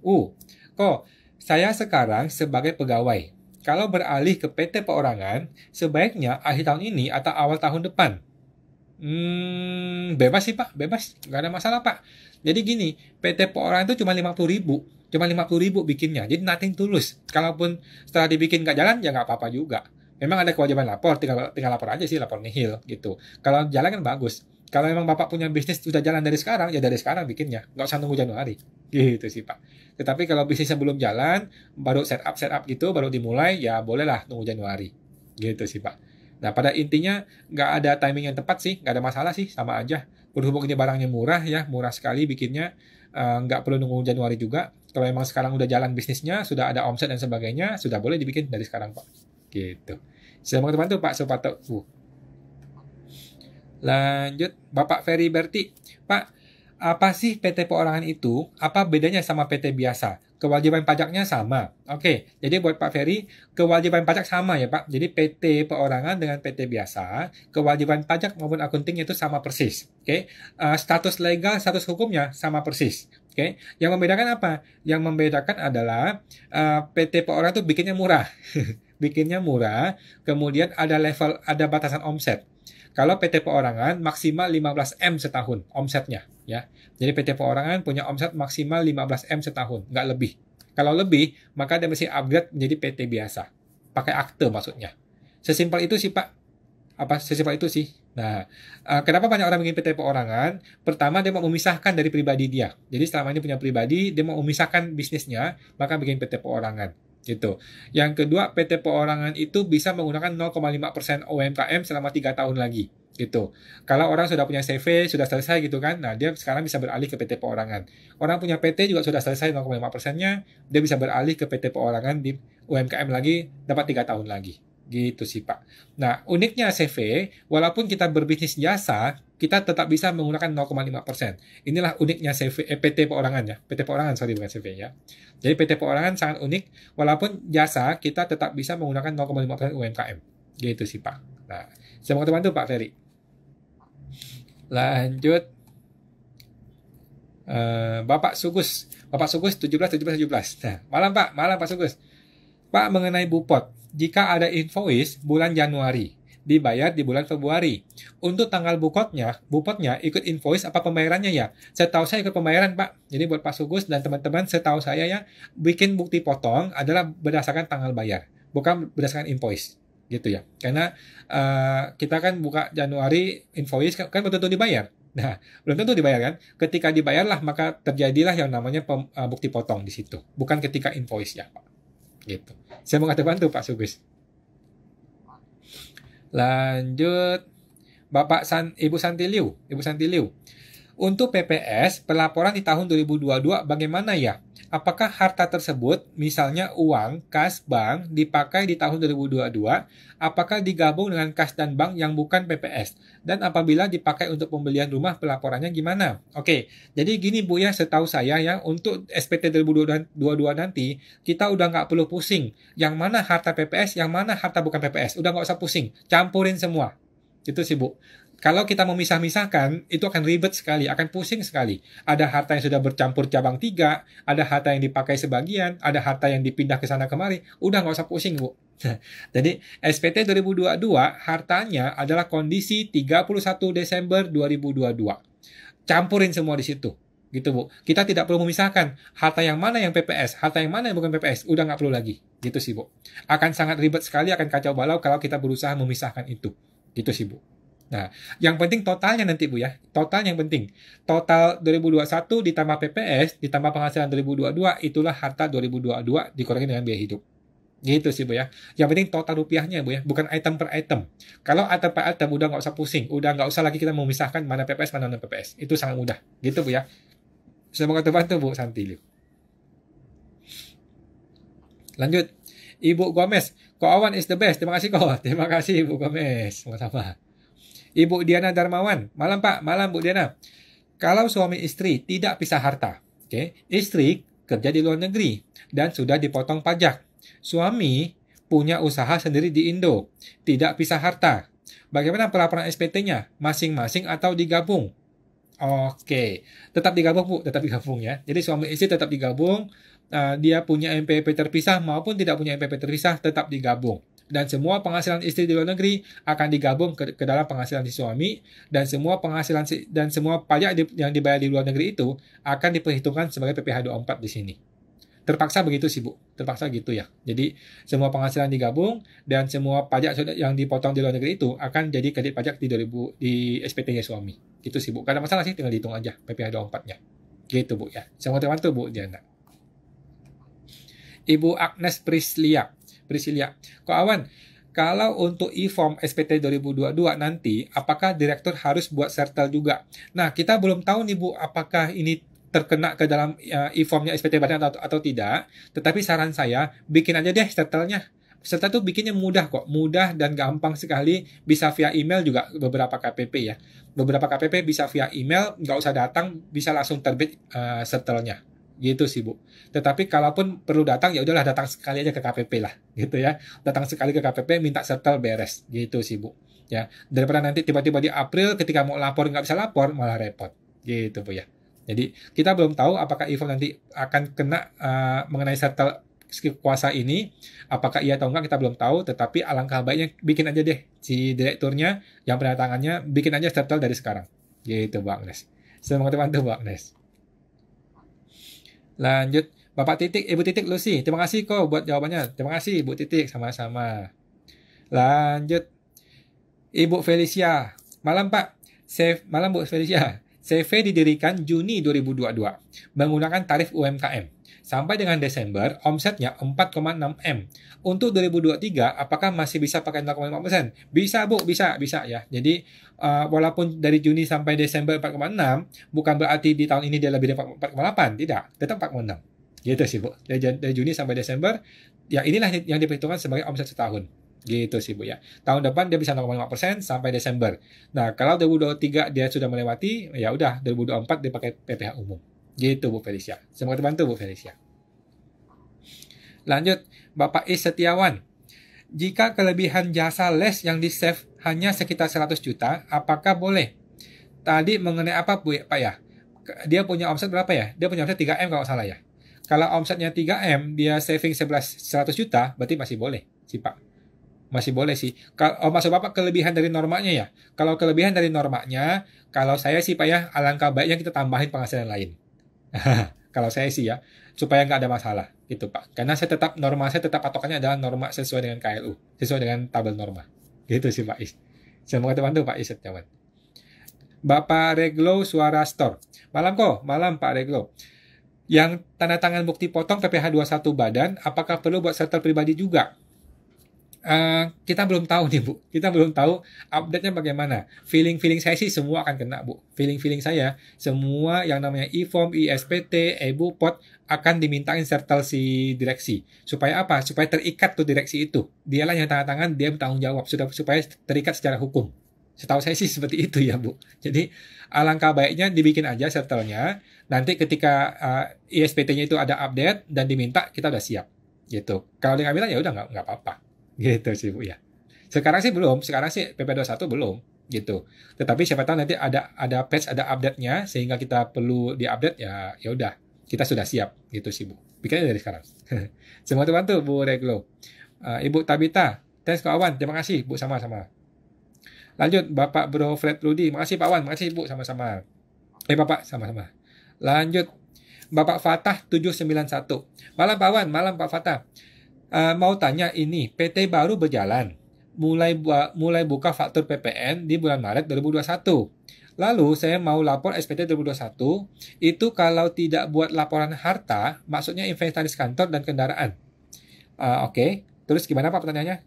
Uh, kok saya sekarang sebagai pegawai. Kalau beralih ke PT perorangan, sebaiknya akhir tahun ini atau awal tahun depan. Hmm, bebas sih Pak, bebas. gak ada masalah Pak. Jadi gini, PT perorangan itu cuma 50 ribu Cuma lima puluh ribu bikinnya, jadi nothing tulus. Kalaupun setelah dibikin nggak jalan, ya nggak apa-apa juga. Memang ada kewajiban lapor, tinggal tinggal lapor aja sih, lapor nihil gitu. Kalau jalan kan bagus. Kalau memang bapak punya bisnis sudah jalan dari sekarang, ya dari sekarang bikinnya, nggak usah nunggu Januari. Gitu sih pak. Tetapi kalau bisnisnya belum jalan, baru setup setup gitu, baru dimulai, ya bolehlah nunggu Januari. Gitu sih pak. Nah pada intinya nggak ada timing yang tepat sih, nggak ada masalah sih, sama aja. Berhubung ini barangnya murah ya, murah sekali bikinnya, eh, nggak uh, perlu nunggu Januari juga, kalau emang sekarang udah jalan bisnisnya, sudah ada omset dan sebagainya, sudah boleh dibikin dari sekarang, Pak. Gitu. Selamat teman tuh Pak Supato. Uh. Lanjut, Bapak Ferry Berti. Pak, apa sih PT perorangan itu? Apa bedanya sama PT biasa? kewajiban pajaknya sama. Oke, jadi buat Pak Ferry, kewajiban pajak sama ya Pak. Jadi PT perorangan dengan PT biasa, kewajiban pajak maupun akuntingnya itu sama persis. Oke, uh, status legal, status hukumnya sama persis. Oke, okay? yang membedakan apa? Yang membedakan adalah uh, eh, PT Pora itu bikinnya murah, bikinnya murah. Kemudian ada level, ada batasan omset. Kalau PT perorangan maksimal 15 m setahun omsetnya, ya. Jadi PT perorangan punya omset maksimal 15 m setahun, nggak lebih. Kalau lebih, maka dia mesti upgrade menjadi PT biasa, pakai akte maksudnya. Sesimpel itu sih Pak. Apa sesimpel itu sih? Nah, eh, kenapa banyak orang ingin PT perorangan? Pertama, dia mau memisahkan dari pribadi dia. Jadi selama ini punya pribadi, dia mau memisahkan bisnisnya, maka bikin PT perorangan. Gitu. Yang kedua, PT perorangan itu bisa menggunakan 0,5% UMKM selama 3 tahun lagi gitu. Kalau orang sudah punya CV, sudah selesai gitu kan, nah dia sekarang bisa beralih ke PT perorangan. Orang punya PT juga sudah selesai 0,5 persennya, dia bisa beralih ke PT perorangan di UMKM lagi, dapat 3 tahun lagi Gitu sih Pak. Nah uniknya CV, walaupun kita berbisnis jasa, kita tetap bisa menggunakan 0,5%. Inilah uniknya CV, eh, PT perorangan ya. PT perorangan, sorry bukan CV ya. Jadi PT perorangan sangat unik, walaupun jasa kita tetap bisa menggunakan 0,5% UMKM. Gitu sih Pak. Nah, semoga teman-teman Pak Ferry. Lanjut. Uh, Bapak Sugus. Bapak Sugus 17 17 17. Nah, malam Pak, malam Pak Sugus. Pak mengenai Bupot jika ada invoice bulan Januari dibayar di bulan Februari. Untuk tanggal bukotnya, bukotnya ikut invoice apa pembayarannya ya? Setahu saya ikut pembayaran Pak. Jadi buat Pak Sugus dan teman-teman setahu saya ya bikin bukti potong adalah berdasarkan tanggal bayar, bukan berdasarkan invoice gitu ya. Karena uh, kita kan buka Januari invoice kan, kan belum tentu dibayar. Nah, belum tentu dibayar kan? Ketika dibayarlah maka terjadilah yang namanya pem, uh, bukti potong di situ, bukan ketika invoice ya Pak gitu saya mau bantu Pak Sugis lanjut Bapak San Ibu Santiliu Ibu Santiliu untuk PPS, pelaporan di tahun 2022 bagaimana ya? Apakah harta tersebut, misalnya uang, kas, bank, dipakai di tahun 2022? Apakah digabung dengan kas dan bank yang bukan PPS? Dan apabila dipakai untuk pembelian rumah, pelaporannya gimana? Oke, jadi gini Bu ya, setahu saya ya, untuk SPT 2022 nanti, kita udah nggak perlu pusing. Yang mana harta PPS, yang mana harta bukan PPS. Udah nggak usah pusing, campurin semua. Itu sih Bu. Kalau kita memisah-misahkan, itu akan ribet sekali, akan pusing sekali. Ada harta yang sudah bercampur cabang tiga, ada harta yang dipakai sebagian, ada harta yang dipindah ke sana kemari. Udah nggak usah pusing, Bu. Jadi SPT 2022 hartanya adalah kondisi 31 Desember 2022. Campurin semua di situ gitu bu kita tidak perlu memisahkan harta yang mana yang PPS harta yang mana yang bukan PPS udah nggak perlu lagi gitu sih bu akan sangat ribet sekali akan kacau balau kalau kita berusaha memisahkan itu gitu sih bu Nah, yang penting totalnya nanti Bu ya. Total yang penting. Total 2021 ditambah PPS ditambah penghasilan 2022 itulah harta 2022 dikurangi dengan biaya hidup. Gitu sih Bu ya. Yang penting total rupiahnya Bu ya, bukan item per item. Kalau ada per item udah nggak usah pusing, udah nggak usah lagi kita memisahkan mana PPS mana non PPS. Itu sangat mudah. Gitu Bu ya. Semoga terbantu Bu Santi. Lanjut. Ibu Gomez, Koawan is the best. Terima kasih kok. Terima kasih Ibu Gomez. Sama-sama. Ibu Diana Darmawan. Malam Pak, malam Bu Diana. Kalau suami istri tidak pisah harta, oke, okay? istri kerja di luar negeri dan sudah dipotong pajak. Suami punya usaha sendiri di Indo, tidak pisah harta. Bagaimana pelaporan SPT-nya? Masing-masing atau digabung? Oke, tetap digabung Bu, tetap digabung ya. Jadi suami istri tetap digabung, uh, dia punya MPP terpisah maupun tidak punya MPP terpisah tetap digabung dan semua penghasilan istri di luar negeri akan digabung ke, ke dalam penghasilan si suami dan semua penghasilan si, dan semua pajak di, yang dibayar di luar negeri itu akan diperhitungkan sebagai PPh 24 di sini. Terpaksa begitu sih Bu, terpaksa gitu ya. Jadi semua penghasilan digabung dan semua pajak yang dipotong di luar negeri itu akan jadi kredit pajak di 2000 di SPT-nya suami. Gitu sih Bu, Karena masalah sih tinggal dihitung aja PPh 24-nya. Gitu Bu ya. Semua teman tuh Bu Diana. Ibu Agnes Prisliak. Priscilia. Kok Awan, kalau untuk e-form SPT 2022 nanti, apakah direktur harus buat sertel juga? Nah, kita belum tahu nih Bu, apakah ini terkena ke dalam uh, e-formnya SPT badan atau, atau tidak. Tetapi saran saya, bikin aja deh sertelnya. Serta tuh bikinnya mudah kok, mudah dan gampang sekali, bisa via email juga beberapa KPP ya. Beberapa KPP bisa via email, nggak usah datang, bisa langsung terbit uh, eh, sertelnya gitu sih bu. Tetapi kalaupun perlu datang ya udahlah datang sekali aja ke KPP lah gitu ya. Datang sekali ke KPP minta setel beres gitu sih bu. Ya daripada nanti tiba-tiba di April ketika mau lapor nggak bisa lapor malah repot gitu bu ya. Jadi kita belum tahu apakah Ivo nanti akan kena uh, mengenai setel kuasa ini apakah iya atau enggak kita belum tahu tetapi alangkah baiknya bikin aja deh si direkturnya yang pendatangannya bikin aja setel dari sekarang gitu Bu Agnes. Semangat teman tuh Bu Agnes. Lanjut. Bapak Titik, Ibu Titik, Lucy. Terima kasih kok buat jawabannya. Terima kasih Ibu Titik, sama-sama. Lanjut. Ibu Felicia. Malam Pak. Safe, malam Bu Felicia. CV didirikan Juni 2022 menggunakan tarif UMKM. Sampai dengan Desember, omsetnya 4,6 M. Untuk 2023, apakah masih bisa pakai 0,5%? Bisa, Bu, bisa, bisa ya. Jadi, uh, walaupun dari Juni sampai Desember 4,6, bukan berarti di tahun ini dia lebih dari 4,8. Tidak, tetap 4,6. Gitu sih, Bu. Dari, dari Juni sampai Desember, ya inilah yang diperhitungkan sebagai omset setahun gitu sih Bu ya. Tahun depan dia bisa 0,5% sampai Desember. Nah, kalau 2023 dia sudah melewati, ya udah 2024 dia pakai PPh umum. Gitu Bu Felicia. Semoga terbantu Bu Felicia. Lanjut, Bapak Is Setiawan. Jika kelebihan jasa les yang di-save hanya sekitar 100 juta, apakah boleh? Tadi mengenai apa Bu, Pak ya? Dia punya omset berapa ya? Dia punya omset 3M kalau salah ya. Kalau omsetnya 3M, dia saving 11 100 juta, berarti masih boleh sih Pak. Masih boleh sih. Kalau oh, maksud Bapak kelebihan dari normanya ya? Kalau kelebihan dari normanya kalau saya sih Pak ya, alangkah baiknya kita tambahin penghasilan lain. kalau saya sih ya supaya nggak ada masalah gitu pak karena saya tetap norma saya tetap patokannya adalah norma sesuai dengan KLU sesuai dengan tabel norma gitu sih pak Is semoga terbantu pak Is Setiawan Bapak Reglo Suara Store malam kok malam Pak Reglo yang tanda tangan bukti potong PPh 21 badan apakah perlu buat serta pribadi juga Uh, kita belum tahu nih Bu, kita belum tahu update-nya bagaimana. Feeling-feeling saya sih semua akan kena Bu. Feeling-feeling saya semua yang namanya e-form, ISPT, e pot akan dimintain sertal si direksi. Supaya apa? Supaya terikat tuh direksi itu. Dialah yang tanda tangan, dia bertanggung jawab sudah supaya terikat secara hukum. Setahu saya sih seperti itu ya Bu. Jadi alangkah baiknya dibikin aja sertalnya. Nanti ketika uh, eh, ISPT-nya e itu ada update dan diminta kita udah siap gitu. Kalau dengan bilang ya udah nggak nggak apa-apa. Gitu sih Bu ya. Sekarang sih belum, sekarang sih PP21 belum gitu. Tetapi siapa tahu nanti ada ada patch, ada update-nya sehingga kita perlu diupdate ya ya udah, kita sudah siap gitu sih Bu. Pikirnya dari sekarang. Semua terbantu Bu Reglo. Uh, Ibu Tabita, thanks kawan, terima kasih Bu sama-sama. Lanjut Bapak Bro Fred Rudi, makasih Pak Wan, makasih Bu sama-sama. Eh Bapak sama-sama. Lanjut Bapak Fatah 791. Malam Pak Wan, malam Pak Fatah. Uh, mau tanya ini, PT baru berjalan, mulai bu mulai buka faktur PPN di bulan Maret 2021. Lalu saya mau lapor SPT 2021, itu kalau tidak buat laporan harta, maksudnya inventaris kantor dan kendaraan. Uh, Oke, okay. terus gimana Pak pertanyaannya?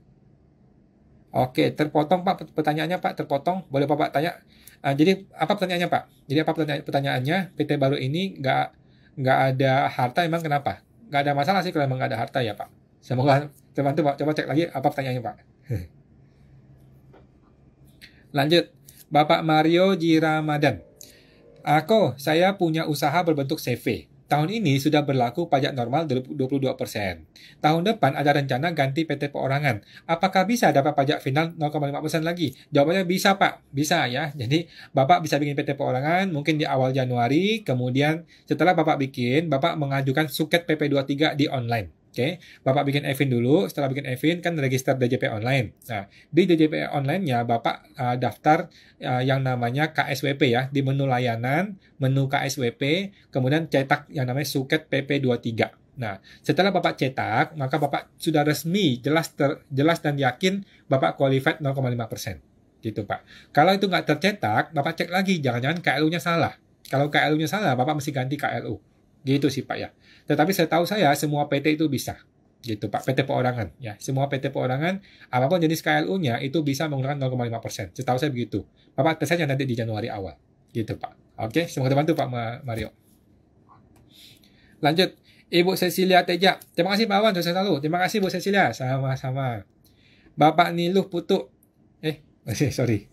Oke, okay, terpotong Pak pertanyaannya Pak, terpotong. Boleh Pak, Pak tanya? Uh, jadi apa pertanyaannya Pak? Jadi apa pertanya pertanyaannya? PT baru ini nggak nggak ada harta emang kenapa? Nggak ada masalah sih kalau emang nggak ada harta ya Pak. Semoga terbantu Pak. Coba cek lagi apa pertanyaannya Pak. Lanjut. Bapak Mario Jiramadan. Aku, saya punya usaha berbentuk CV. Tahun ini sudah berlaku pajak normal 22%. Tahun depan ada rencana ganti PT perorangan. Apakah bisa dapat pajak final 0,5% lagi? Jawabannya bisa, Pak. Bisa ya. Jadi, Bapak bisa bikin PT perorangan mungkin di awal Januari, kemudian setelah Bapak bikin, Bapak mengajukan suket PP23 di online. Oke, okay. Bapak bikin EVIN dulu. Setelah bikin EVIN kan register DJP online. Nah, di DJP online-nya Bapak uh, daftar uh, yang namanya KSWP ya, di menu layanan, menu KSWP, kemudian cetak yang namanya suket PP23. Nah, setelah Bapak cetak, maka Bapak sudah resmi jelas ter, jelas dan yakin Bapak qualified 0,5%. Gitu, Pak. Kalau itu nggak tercetak, Bapak cek lagi jangan-jangan KLU-nya salah. Kalau KLU-nya salah, Bapak mesti ganti KLU. Gitu sih Pak ya. Tetapi saya tahu saya semua PT itu bisa gitu Pak PT perorangan ya semua PT perorangan apapun jenis KLU-nya itu bisa menggunakan 0,5% setahu saya begitu Bapak tesnya nanti di Januari awal gitu Pak oke semoga terbantu Pak Mario lanjut Ibu Cecilia Teja terima kasih Pak Wan sukses selalu terima kasih Bu Cecilia sama-sama Bapak Niluh Putu eh sorry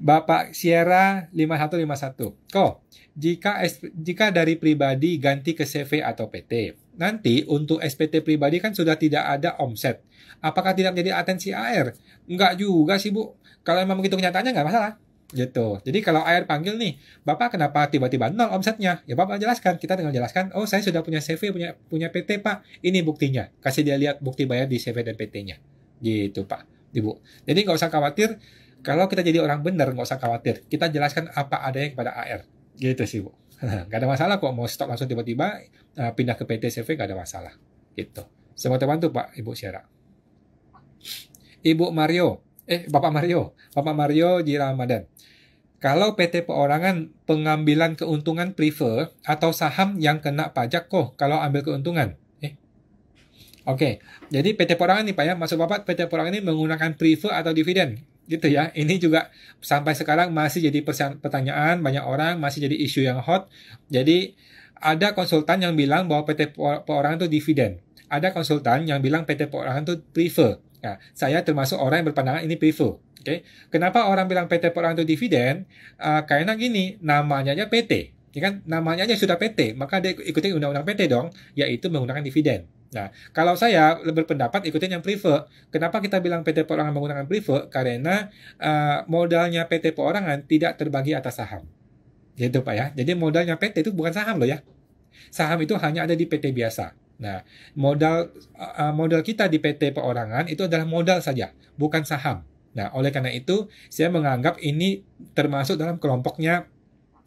Bapak Sierra 5151. Kok jika jika dari pribadi ganti ke CV atau PT. Nanti untuk SPT pribadi kan sudah tidak ada omset. Apakah tidak menjadi atensi AR? Enggak juga sih, Bu. Kalau memang begitu kenyataannya enggak masalah. Gitu. Jadi kalau AR panggil nih, Bapak kenapa tiba-tiba nol omsetnya? Ya Bapak jelaskan, kita tinggal jelaskan, oh saya sudah punya CV, punya punya PT, Pak. Ini buktinya. Kasih dia lihat bukti bayar di CV dan PT-nya. Gitu, Pak. Ibu. Jadi nggak usah khawatir kalau kita jadi orang benar, nggak usah khawatir. Kita jelaskan apa adanya kepada AR. Gitu sih, Bu. Nggak ada masalah kok. Mau stop langsung tiba-tiba, eh, pindah ke PT CV nggak ada masalah. Gitu. Semoga terbantu, Pak, Ibu Syara. Ibu Mario. Eh, Bapak Mario. Bapak Mario di Ramadan. Kalau PT perorangan pengambilan keuntungan prefer atau saham yang kena pajak kok kalau ambil keuntungan? Eh. Oke, okay. jadi PT Perorangan nih Pak ya, maksud Bapak PT Perorangan ini menggunakan prefer atau dividen gitu ya. Ini juga sampai sekarang masih jadi pertanyaan banyak orang, masih jadi isu yang hot. Jadi ada konsultan yang bilang bahwa PT perorangan itu dividen. Ada konsultan yang bilang PT perorangan itu prefer. Nah, saya termasuk orang yang berpandangan ini prefer. Oke, okay? kenapa orang bilang PT perorangan itu dividen? Uh, karena gini, namanya aja PT, ya kan? Namanya aja sudah PT, maka dia ikuti undang-undang PT dong, yaitu menggunakan dividen. Nah, kalau saya berpendapat ikutin yang prefer. Kenapa kita bilang PT perorangan menggunakan prefer? Karena uh, modalnya PT perorangan tidak terbagi atas saham. Gitu Pak ya. Jadi modalnya PT itu bukan saham loh ya. Saham itu hanya ada di PT biasa. Nah, modal uh, modal kita di PT perorangan itu adalah modal saja, bukan saham. Nah, oleh karena itu saya menganggap ini termasuk dalam kelompoknya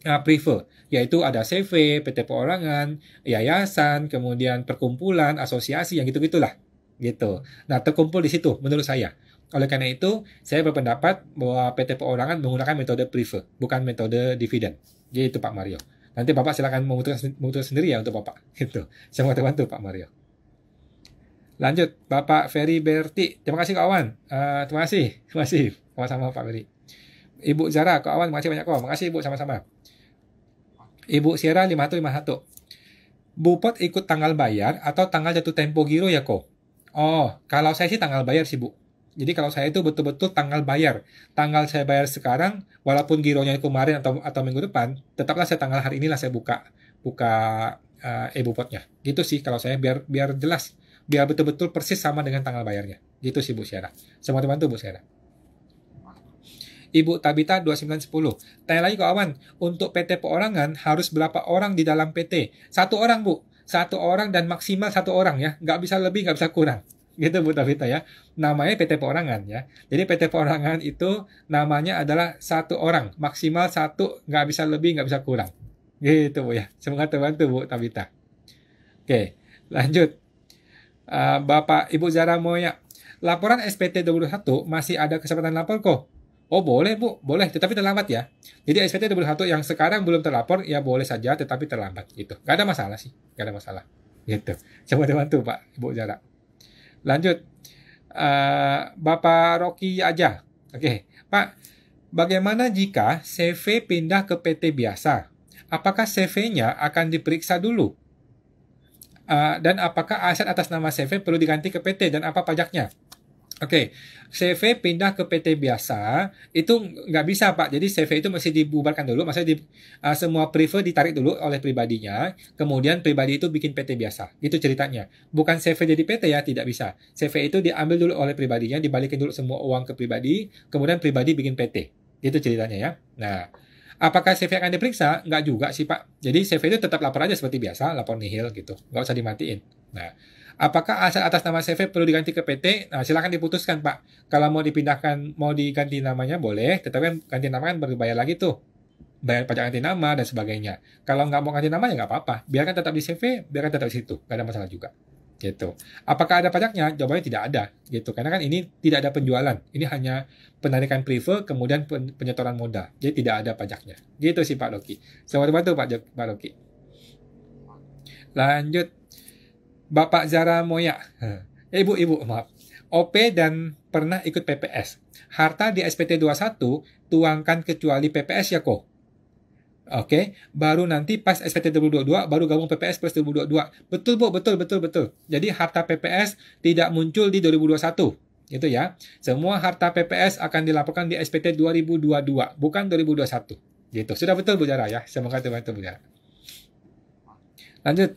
uh, prefer, yaitu ada CV, PT perorangan, yayasan, kemudian perkumpulan, asosiasi, yang gitu-gitulah. Gitu. Nah, terkumpul di situ menurut saya. Oleh karena itu, saya berpendapat bahwa PT perorangan menggunakan metode prefer, bukan metode dividen. Jadi gitu, Pak Mario. Nanti Bapak silakan memutuskan, memutuskan sendiri ya untuk Bapak. Gitu. Saya mau terbantu Pak Mario. Lanjut, Bapak Ferry Berti. Terima kasih kawan. Uh, ah, terima kasih. Terima kasih. Sama-sama Pak Ferry. Ibu Zara, kawan. kasih banyak kawan. kasih Ibu sama-sama. Ibu Sierra 5151. Bu Pot ikut tanggal bayar atau tanggal jatuh tempo giro ya kok? Oh, kalau saya sih tanggal bayar sih Bu. Jadi kalau saya itu betul-betul tanggal bayar. Tanggal saya bayar sekarang, walaupun gironya kemarin atau atau minggu depan, tetaplah saya tanggal hari inilah saya buka buka uh, e potnya. Gitu sih kalau saya biar biar jelas, biar betul-betul persis sama dengan tanggal bayarnya. Gitu sih Bu Syara. Semua teman tuh Bu Syara. Ibu Tabita 2910. Tanya lagi ke Awan, untuk PT perorangan harus berapa orang di dalam PT? Satu orang Bu, satu orang dan maksimal satu orang ya, nggak bisa lebih, nggak bisa kurang. Gitu Bu Tabita ya. Namanya PT perorangan ya. Jadi PT perorangan itu namanya adalah satu orang, maksimal satu, nggak bisa lebih, nggak bisa kurang. Gitu Bu ya. Semoga terbantu Bu Tabita. Oke, lanjut. Ah, Bapak Ibu Zara Moya, laporan SPT 21 masih ada kesempatan lapor kok. Oh boleh bu, boleh, tetapi terlambat ya. Jadi SPT double satu yang sekarang belum terlapor ya boleh saja, tetapi terlambat gitu. Gak ada masalah sih, gak ada masalah gitu. Coba dibantu pak, ibu jarak. Lanjut, uh, Bapak Rocky aja. Oke, okay. Pak, bagaimana jika CV pindah ke PT biasa? Apakah CV-nya akan diperiksa dulu? Uh, dan apakah aset atas nama CV perlu diganti ke PT dan apa pajaknya? Oke, okay. CV pindah ke PT biasa itu nggak bisa Pak. Jadi CV itu masih dibubarkan dulu, maksudnya di, uh, semua prefer ditarik dulu oleh pribadinya, kemudian pribadi itu bikin PT biasa. Itu ceritanya. Bukan CV jadi PT ya, tidak bisa. CV itu diambil dulu oleh pribadinya, dibalikin dulu semua uang ke pribadi, kemudian pribadi bikin PT. Itu ceritanya ya. Nah, apakah CV akan diperiksa? Nggak juga sih Pak. Jadi CV itu tetap lapor aja seperti biasa, lapor nihil gitu. Nggak usah dimatiin. Nah, Apakah aset atas nama CV perlu diganti ke PT? Nah, silakan diputuskan, Pak. Kalau mau dipindahkan, mau diganti namanya boleh, tetapi ganti nama kan berbayar lagi tuh. Bayar pajak ganti nama dan sebagainya. Kalau nggak mau ganti nama ya nggak apa-apa. Biarkan tetap di CV, biarkan tetap di situ. Nggak ada masalah juga. Gitu. Apakah ada pajaknya? Jawabannya tidak ada. Gitu. Karena kan ini tidak ada penjualan. Ini hanya penarikan prefer, kemudian penyetoran modal. Jadi tidak ada pajaknya. Gitu sih Pak Loki. Selamat bantu Pak, Pak Loki. Lanjut Bapak Zara Moya, ibu-ibu maaf, OP dan pernah ikut PPS. Harta di SPT 21 tuangkan kecuali PPS ya kok. Oke, baru nanti pas SPT 2022 baru gabung PPS plus 2022. Betul Bu, betul betul betul. Jadi harta PPS tidak muncul di 2021 itu ya. Semua harta PPS akan dilaporkan di SPT 2022, bukan 2021. Gitu. Sudah betul Bu Jara ya. Semoga terbantu teman Bu Jara. Lanjut.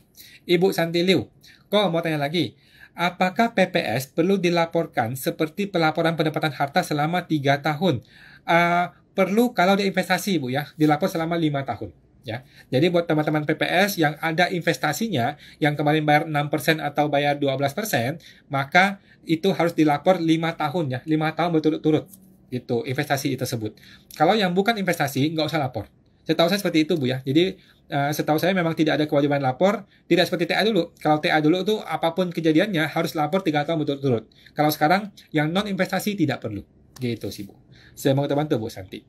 Ibu Santi Liu, Kok mau tanya lagi, apakah PPS perlu dilaporkan seperti pelaporan pendapatan harta selama 3 tahun? Uh, perlu kalau dia investasi, Bu ya, dilapor selama 5 tahun. Ya. Jadi buat teman-teman PPS yang ada investasinya yang kemarin bayar 6% atau bayar 12%, maka itu harus dilapor 5 tahun ya, 5 tahun berturut-turut itu investasi tersebut. Kalau yang bukan investasi nggak usah lapor. Saya tahu saya seperti itu Bu ya. Jadi Eh, setahu saya memang tidak ada kewajiban lapor, tidak seperti TA dulu. Kalau TA dulu itu apapun kejadiannya harus lapor tiga tahun berturut-turut. Kalau sekarang yang non investasi tidak perlu. Gitu sih Bu. Saya mau terbantu Bu Santi.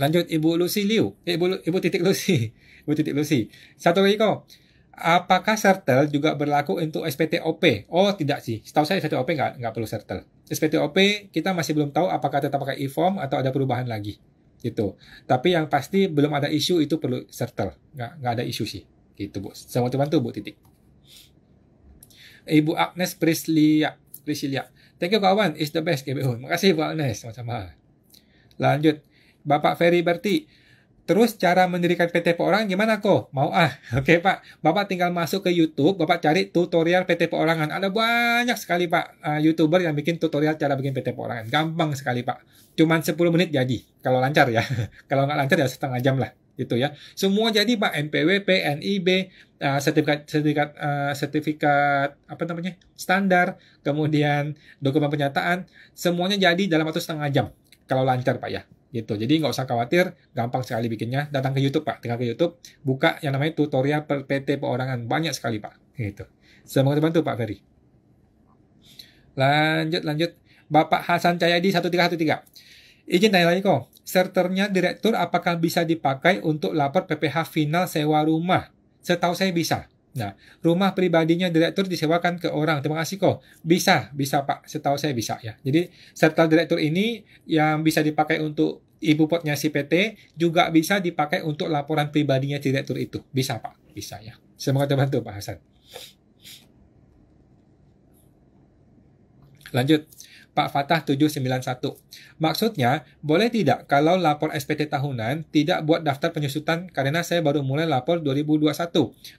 Lanjut Ibu Lucy Liu, Ibu Ibu titik Lucy, Ibu titik Lucy. Satu lagi kok. Apakah sertel juga berlaku untuk SPT OP Oh tidak sih, setahu saya SPT OP nggak nggak perlu sertel. SPT OP kita masih belum tahu apakah tetap pakai e-form atau ada perubahan lagi gitu. Tapi yang pasti belum ada isu itu perlu settle nggak nggak ada isu sih, gitu bu. Sama teman tuh bu titik. Ibu Agnes Prislia, Thank you kawan, is the best GBO. Makasih Bu Agnes, sama-sama. Lanjut, Bapak Ferry Berti. Terus cara mendirikan PT Perorangan gimana kok? Mau ah? Oke Pak, Bapak tinggal masuk ke YouTube, Bapak cari tutorial PT Perorangan. Ada banyak sekali Pak uh, YouTuber yang bikin tutorial cara bikin PT Perorangan. Gampang sekali Pak. Cuman 10 menit jadi, kalau lancar ya. kalau nggak lancar ya setengah jam lah gitu ya. Semua jadi Pak MPWP, NIB, uh, eh, sertifikat sertifikat uh, sertifikat apa namanya? standar, kemudian dokumen pernyataan, semuanya jadi dalam waktu setengah jam kalau lancar Pak ya gitu. Jadi nggak usah khawatir, gampang sekali bikinnya. Datang ke YouTube Pak, tinggal ke YouTube, buka yang namanya tutorial per PT perorangan banyak sekali Pak. Gitu. Semoga terbantu Pak Ferry. Lanjut, lanjut. Bapak Hasan Cahyadi tiga. Izin tanya lagi kok, serternya direktur apakah bisa dipakai untuk lapor PPH final sewa rumah? Setahu saya bisa. Nah, rumah pribadinya direktur disewakan ke orang. Terima kasih kok. Bisa, bisa Pak. Setahu saya bisa ya. Jadi, serta direktur ini yang bisa dipakai untuk ibu potnya si PT juga bisa dipakai untuk laporan pribadinya direktur itu. Bisa Pak, bisa ya. Semoga terbantu Pak Hasan. Lanjut, Pak Fatah 791. Maksudnya, boleh tidak kalau lapor SPT tahunan tidak buat daftar penyusutan karena saya baru mulai lapor 2021?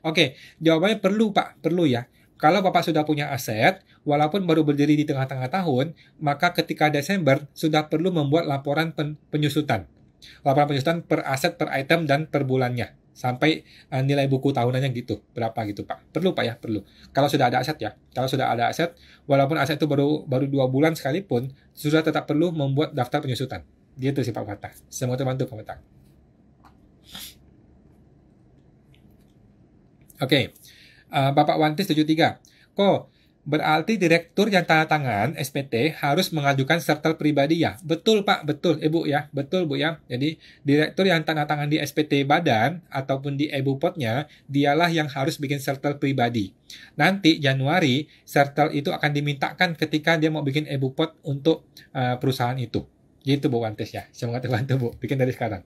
Oke, jawabannya perlu Pak, perlu ya. Kalau Bapak sudah punya aset, walaupun baru berdiri di tengah-tengah tahun, maka ketika Desember sudah perlu membuat laporan pen penyusutan. Laporan penyusutan per aset, per item, dan per bulannya. Sampai uh, nilai buku tahunannya gitu. Berapa gitu Pak? Perlu Pak ya? Perlu. Kalau sudah ada aset ya. Kalau sudah ada aset, walaupun aset itu baru baru dua bulan sekalipun, sudah tetap perlu membuat daftar penyusutan. Dia itu sih Pak Fatah. Semoga terbantu Pak Fatah. Oke, okay uh, Bapak Wanti 73. Ko, berarti direktur yang tanda tangan SPT harus mengajukan sertel pribadi ya. Betul Pak, betul Ibu eh, ya, betul Bu ya. Jadi direktur yang tanda tangan di SPT badan ataupun di Ibu potnya, dialah yang harus bikin sertel pribadi. Nanti Januari sertel itu akan dimintakan ketika dia mau bikin Ibu pot untuk uh, perusahaan itu. Gitu Bu Wantes ya. Semoga terbantu Bu, bikin dari sekarang.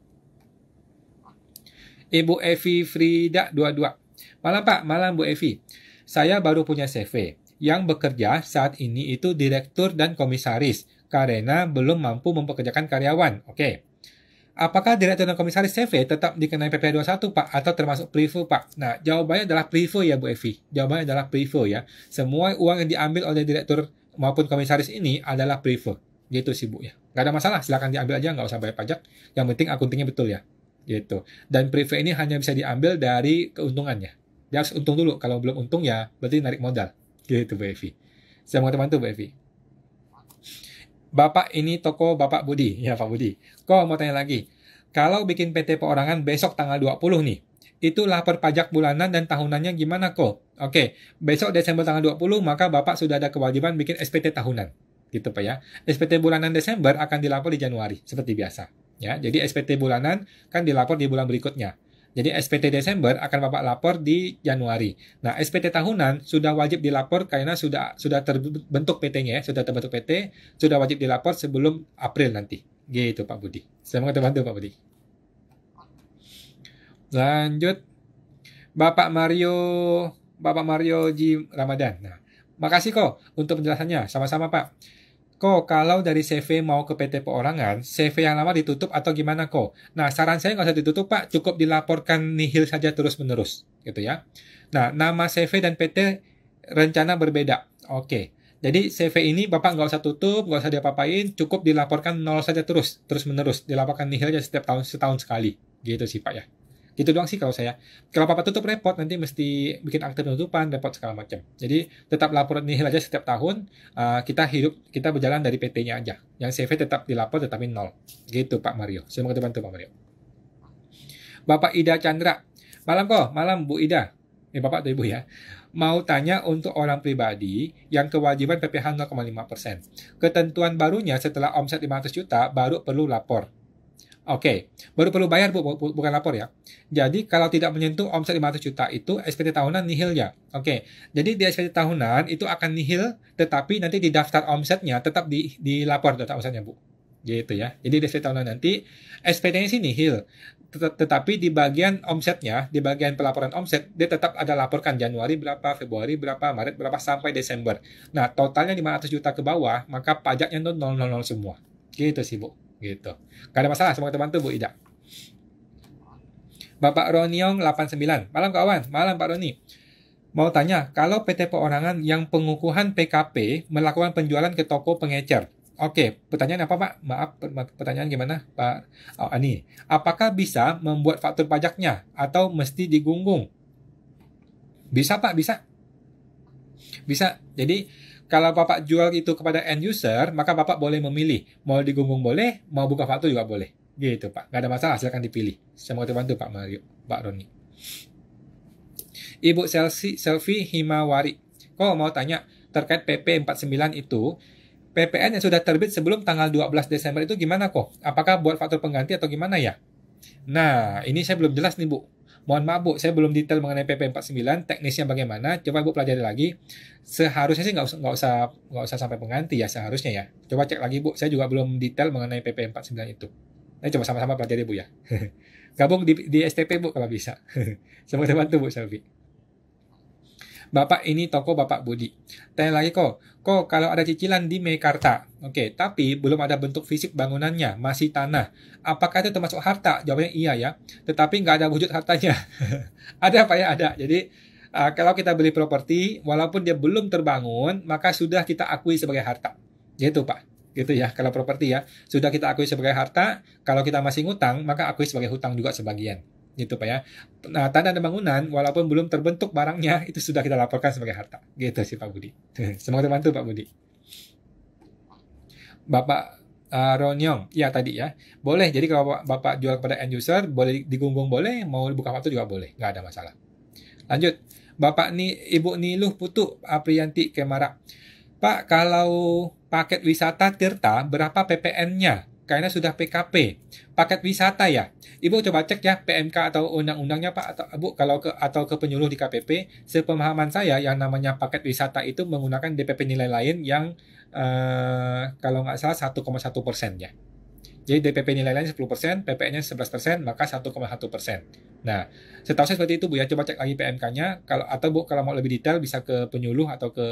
Ibu Evi Frida 22. Malam Pak, malam Bu Evi. Saya baru punya CV. Yang bekerja saat ini itu direktur dan komisaris karena belum mampu mempekerjakan karyawan. Oke. Okay. Apakah direktur dan komisaris CV tetap dikenai PP 21 Pak atau termasuk privo Pak? Nah, jawabannya adalah privo ya Bu Evi. Jawabannya adalah privo ya. Semua uang yang diambil oleh direktur maupun komisaris ini adalah privo. Gitu sih Bu ya. Gak ada masalah, silahkan diambil aja, nggak usah bayar pajak. Yang penting akuntingnya betul ya. Gitu. Dan privo ini hanya bisa diambil dari keuntungannya. Dia harus untung dulu. Kalau belum untung ya berarti narik modal. Gitu Bu Evi. Saya teman tuh Bu Evi. Bapak ini toko Bapak Budi. Ya Pak Budi. Kok mau tanya lagi. Kalau bikin PT perorangan besok tanggal 20 nih. Itu lapor pajak bulanan dan tahunannya gimana kok? Oke, besok Desember tanggal 20 maka Bapak sudah ada kewajiban bikin SPT tahunan. Gitu Pak ya. SPT bulanan Desember akan dilapor di Januari seperti biasa. Ya, jadi SPT bulanan kan dilapor di bulan berikutnya. Jadi SPT Desember akan Bapak lapor di Januari. Nah, SPT tahunan sudah wajib dilapor karena sudah sudah terbentuk PT-nya ya, sudah terbentuk PT, sudah wajib dilapor sebelum April nanti. Gitu Pak Budi. Semoga terbantu Pak Budi. Lanjut Bapak Mario Bapak Mario G Ramadan. Nah, makasih kok untuk penjelasannya. Sama-sama Pak. Kok kalau dari CV mau ke PT Perorangan, CV yang lama ditutup atau gimana kok? Nah, saran saya nggak usah ditutup Pak, cukup dilaporkan nihil saja terus-menerus, gitu ya. Nah, nama CV dan PT rencana berbeda. Oke, jadi CV ini Bapak nggak usah tutup, nggak usah diapa-apain, cukup dilaporkan nol saja terus, terus-menerus, dilaporkan nihil aja setiap tahun, setahun sekali. Gitu sih Pak ya gitu doang sih kalau saya kalau papa tutup repot nanti mesti bikin akte penutupan repot segala macam jadi tetap laporan nihil aja setiap tahun uh, kita hidup kita berjalan dari PT-nya aja yang CV tetap dilapor tetapi nol gitu Pak Mario semoga terbantu Pak Mario Bapak Ida Chandra malam kok malam Bu Ida eh Bapak atau Ibu ya mau tanya untuk orang pribadi yang kewajiban PPh 0,5%. Ketentuan barunya setelah omset 500 juta baru perlu lapor Oke, okay. baru perlu bayar bu, bu, bukan lapor ya. Jadi kalau tidak menyentuh omset 500 juta itu SPT tahunan nihil ya. Oke, okay. jadi di SPT tahunan itu akan nihil, tetapi nanti di daftar omsetnya tetap di, dilapor data omsetnya bu. Gitu ya. Jadi di SPT tahunan nanti SPT-nya sih nihil, tet tetapi di bagian omsetnya, di bagian pelaporan omset dia tetap ada laporkan Januari berapa, Februari berapa, Maret berapa sampai Desember. Nah totalnya 500 juta ke bawah, maka pajaknya 000 semua. Gitu sih bu gitu. Gak ada masalah semoga terbantu Bu Ida. Bapak Roniong 89. Malam kawan, malam Pak Roni. Mau tanya, kalau PT Perorangan yang pengukuhan PKP melakukan penjualan ke toko pengecer, Oke, pertanyaan apa Pak? Maaf, pertanyaan gimana Pak oh, ini, ah, Apakah bisa membuat faktur pajaknya atau mesti digunggung? Bisa Pak, bisa. Bisa. Jadi kalau Bapak jual itu kepada end user, maka Bapak boleh memilih. Mau digunggung boleh, mau buka faktur juga boleh. Gitu Pak, Gak ada masalah, silahkan dipilih. Saya mau terbantu Pak Mario, Pak Roni. Ibu Selvi, Selvi Himawari. Kok mau tanya terkait PP 49 itu, PPN yang sudah terbit sebelum tanggal 12 Desember itu gimana kok? Apakah buat faktur pengganti atau gimana ya? Nah, ini saya belum jelas nih Bu Mohon maaf Bu, saya belum detail mengenai PP 49, teknisnya bagaimana, coba Bu pelajari lagi. Seharusnya sih nggak usah nggak usah nggak usah sampai pengganti ya seharusnya ya. Coba cek lagi Bu, saya juga belum detail mengenai PP 49 itu. Nah, coba sama-sama pelajari Bu ya. Gabung di, di STP Bu kalau bisa. Semoga bantu Bu Selvi. Bapak ini toko Bapak Budi. Tanya lagi kok, Ko kalau ada cicilan di Mekarta. Oke, okay, tapi belum ada bentuk fisik bangunannya, masih tanah. Apakah itu termasuk harta? Jawabnya iya ya. Tetapi nggak ada wujud hartanya. ada apa ya? Ada. Jadi uh, kalau kita beli properti, walaupun dia belum terbangun, maka sudah kita akui sebagai harta. itu Pak. Gitu ya, kalau properti ya. Sudah kita akui sebagai harta, kalau kita masih ngutang, maka akui sebagai hutang juga sebagian gitu Pak ya. Nah, tanda dan bangunan walaupun belum terbentuk barangnya itu sudah kita laporkan sebagai harta. Gitu sih Pak Budi. Semoga terbantu Pak Budi. Bapak uh, Ronyong, ya tadi ya. Boleh, jadi kalau Bapak jual kepada end user, boleh digunggung boleh, mau buka waktu juga boleh, nggak ada masalah. Lanjut, Bapak ni, Ibu Niluh Putu Aprianti Kemara. Pak, kalau paket wisata Tirta, berapa PPN-nya? karena sudah PKP. Paket wisata ya. Ibu coba cek ya PMK atau undang-undangnya Pak atau Bu kalau ke atau ke penyuluh di KPP, sepemahaman saya yang namanya paket wisata itu menggunakan DPP nilai lain yang eh, kalau nggak salah 1,1 persen ya. Jadi DPP nilai lain 10%, PPN-nya 11%, persen, maka 1,1%. persen. Nah, setahu saya seperti itu Bu ya, coba cek lagi PMK-nya kalau atau Bu kalau mau lebih detail bisa ke penyuluh atau ke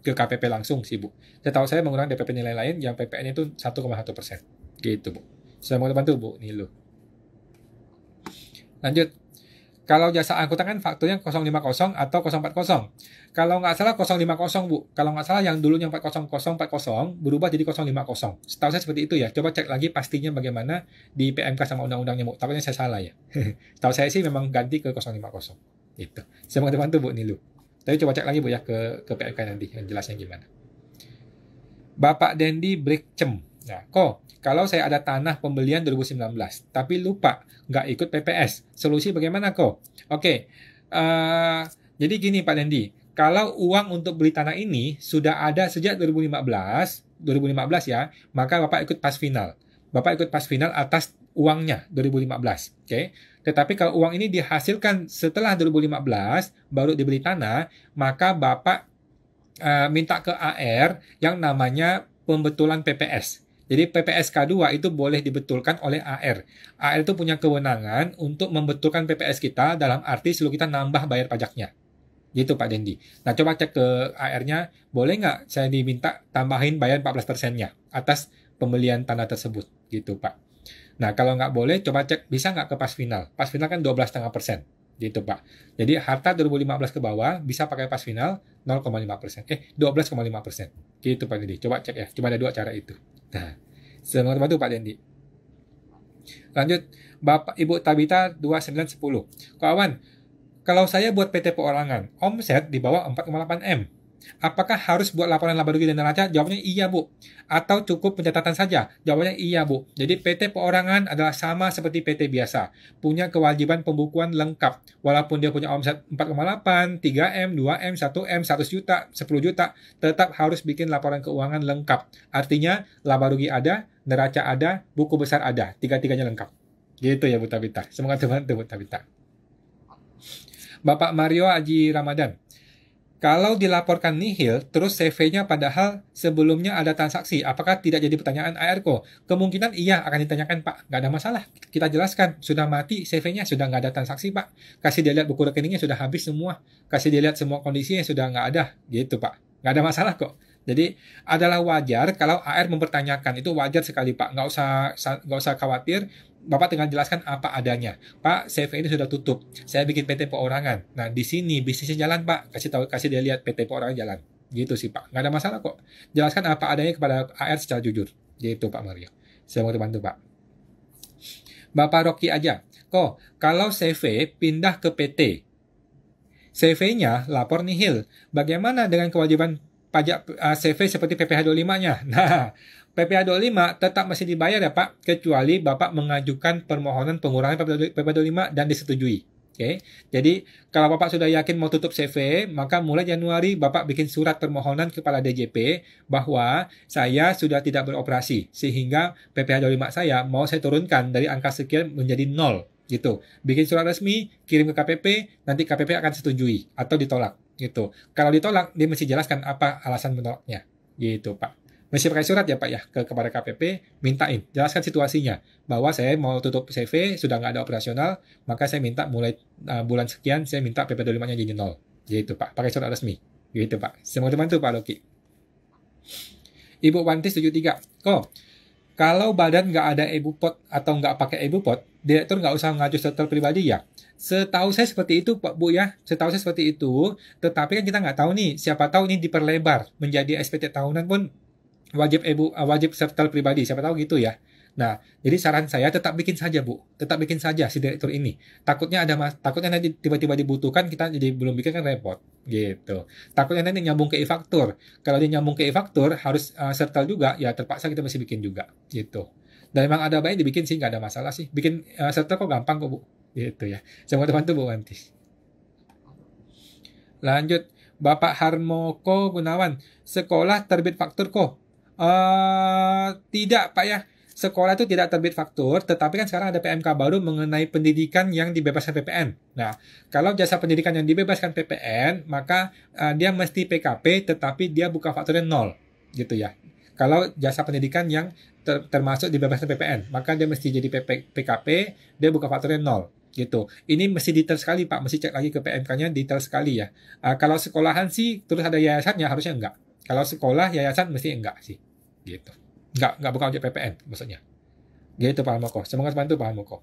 ke KPP langsung sih Bu. tahu saya menggunakan DPP nilai lain yang PPN itu 1,1 persen. Gitu Bu. Saya mau bantu Bu, nih lo. Lanjut. Kalau jasa angkutan kan fakturnya 050 atau 040. Kalau nggak salah 050 Bu. Kalau nggak salah yang dulunya 400 40 berubah jadi 050. Setahu saya seperti itu ya. Coba cek lagi pastinya bagaimana di PMK sama undang-undangnya Bu. Takutnya saya salah ya. Setahu saya sih memang ganti ke 050. itu. Saya mau bantu Bu, nih lo. Tapi coba cek lagi Bu ya ke ke PMK nanti yang jelasnya gimana. Bapak Dendi Brickcem. Nah, ya, kok kalau saya ada tanah pembelian 2019 tapi lupa nggak ikut PPS, solusi bagaimana kok? Oke, uh, jadi gini Pak Dendi, kalau uang untuk beli tanah ini sudah ada sejak 2015, 2015 ya, maka Bapak ikut pas final. Bapak ikut pas final atas uangnya 2015. Oke. Okay? Tetapi kalau uang ini dihasilkan setelah 2015 baru dibeli tanah, maka Bapak uh, minta ke AR yang namanya pembetulan PPS. Jadi PPS PPSK 2 itu boleh dibetulkan oleh AR. AR itu punya kewenangan untuk membetulkan PPS kita dalam arti seluruh kita nambah bayar pajaknya. Gitu Pak Dendi. Nah coba cek ke AR-nya, boleh nggak saya diminta tambahin bayar 14%-nya atas pembelian tanah tersebut. Gitu Pak. Nah, kalau nggak boleh, coba cek bisa nggak ke pas final. Pas final kan 12,5 persen. Gitu, Pak. Jadi, harta 2015 ke bawah bisa pakai pas final 0,5 persen. Eh, 12,5 persen. Gitu, Pak Dendi. Coba cek ya. Cuma ada dua cara itu. Nah, selamat bantu Pak Dendi. Lanjut, Bapak Ibu Tabita 2910. Kawan, kalau saya buat PT perorangan, omset di bawah 4,8 M. Apakah harus buat laporan laba rugi dan neraca? Jawabnya iya, Bu. Atau cukup pencatatan saja? Jawabnya iya, Bu. Jadi PT perorangan adalah sama seperti PT biasa. Punya kewajiban pembukuan lengkap. Walaupun dia punya omset 4,8, 3M, 2M, 1M, 100 juta, 10 juta, tetap harus bikin laporan keuangan lengkap. Artinya, laba rugi ada, neraca ada, buku besar ada. Tiga-tiganya lengkap. Gitu ya, Bu Tabita. Semoga teman-teman, Bu Tabita. Bapak Mario Aji Ramadan. Kalau dilaporkan nihil, terus CV-nya padahal sebelumnya ada transaksi, apakah tidak jadi pertanyaan ARKO? Kemungkinan iya akan ditanyakan, Pak. Nggak ada masalah. Kita jelaskan, sudah mati CV-nya, sudah nggak ada transaksi, Pak. Kasih dia lihat buku rekeningnya sudah habis semua. Kasih dia lihat semua kondisinya sudah nggak ada. Gitu, Pak. Nggak ada masalah kok. Jadi adalah wajar kalau AR mempertanyakan itu wajar sekali Pak, nggak usah nggak usah khawatir Bapak tinggal jelaskan apa adanya. Pak, CV ini sudah tutup. Saya bikin PT perorangan. Nah, di sini bisnisnya jalan, Pak. Kasih tahu kasih dia lihat PT perorangan jalan. Gitu sih, Pak. Nggak ada masalah kok. Jelaskan apa adanya kepada AR secara jujur. Gitu, Pak Mario. Saya mau bantu, Pak. Bapak Rocky aja. Kok, kalau CV pindah ke PT, CV-nya lapor nihil. Bagaimana dengan kewajiban pajak eh, CV seperti PPh 25-nya? Nah, PPh 25 tetap masih dibayar ya Pak, kecuali Bapak mengajukan permohonan pengurangan PPh 25 dan disetujui. Oke, jadi kalau Bapak sudah yakin mau tutup CV, maka mulai Januari Bapak bikin surat permohonan kepada DJP bahwa saya sudah tidak beroperasi, sehingga PPh 25 saya mau saya turunkan dari angka sekian menjadi nol gitu. Bikin surat resmi, kirim ke KPP, nanti KPP akan setujui atau ditolak gitu. Kalau ditolak, dia mesti jelaskan apa alasan menolaknya gitu Pak mesti pakai surat ya Pak ya ke kepada KPP mintain jelaskan situasinya bahwa saya mau tutup CV sudah nggak ada operasional maka saya minta mulai uh, bulan sekian saya minta PP25 nya jadi nol gitu Pak pakai surat resmi gitu Pak semoga teman tuh Pak Loki Ibu Wanti 73 oh kalau badan nggak ada ibu pot atau nggak pakai ibu pot direktur nggak usah ngaju setel pribadi ya Setahu saya seperti itu Pak Bu ya, setahu saya seperti itu. Tetapi kan kita nggak tahu nih, siapa tahu ini diperlebar menjadi SPT tahunan pun wajib ibu eh, wajib setel pribadi siapa tahu gitu ya nah jadi saran saya tetap bikin saja bu tetap bikin saja si direktur ini takutnya ada mas takutnya nanti tiba-tiba dibutuhkan kita jadi belum bikin kan repot gitu takutnya nanti nyambung ke e-faktur kalau dia nyambung ke e-faktur harus uh, eh, sertal juga ya terpaksa kita masih bikin juga gitu dan memang ada banyak dibikin sih nggak ada masalah sih bikin uh, eh, sertal kok gampang kok bu gitu ya Semoga teman tuh bu nanti. lanjut Bapak Harmoko Gunawan, sekolah terbit faktur kok. Uh, tidak Pak ya sekolah itu tidak terbit faktur, tetapi kan sekarang ada PMK baru mengenai pendidikan yang dibebaskan PPN. Nah, kalau jasa pendidikan yang dibebaskan PPN, maka uh, dia mesti PKP, tetapi dia buka fakturnya nol, gitu ya. Kalau jasa pendidikan yang ter termasuk dibebaskan PPN, maka dia mesti jadi PP PKP, dia buka fakturnya nol gitu. Ini mesti detail sekali Pak, mesti cek lagi ke PMK-nya detail sekali ya. Uh, kalau sekolahan sih terus ada yayasannya harusnya enggak. Kalau sekolah yayasan mesti enggak sih gitu. Nggak, nggak bukan objek PPN maksudnya. Gitu paham Almoko. Semangat bantu paham Almoko.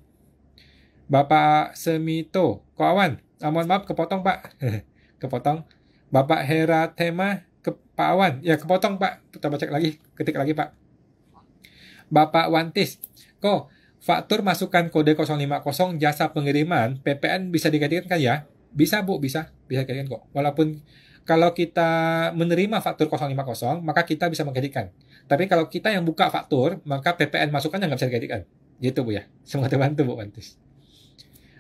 Bapak Semito, kawan, ah, mohon maaf kepotong Pak. kepotong. Bapak Hera Tema ke Pak Awan. Ya kepotong Pak. Kita baca lagi, ketik lagi Pak. Bapak Wantis, kok faktur masukan kode 050 jasa pengiriman PPN bisa digantikan kan ya? Bisa Bu, bisa. Bisa digantikan kok. Walaupun kalau kita menerima faktur 050, maka kita bisa menggantikan. Tapi kalau kita yang buka faktur, maka PPN masukannya nggak bisa digantikan. Gitu Bu ya. Semoga terbantu Bu Mantis.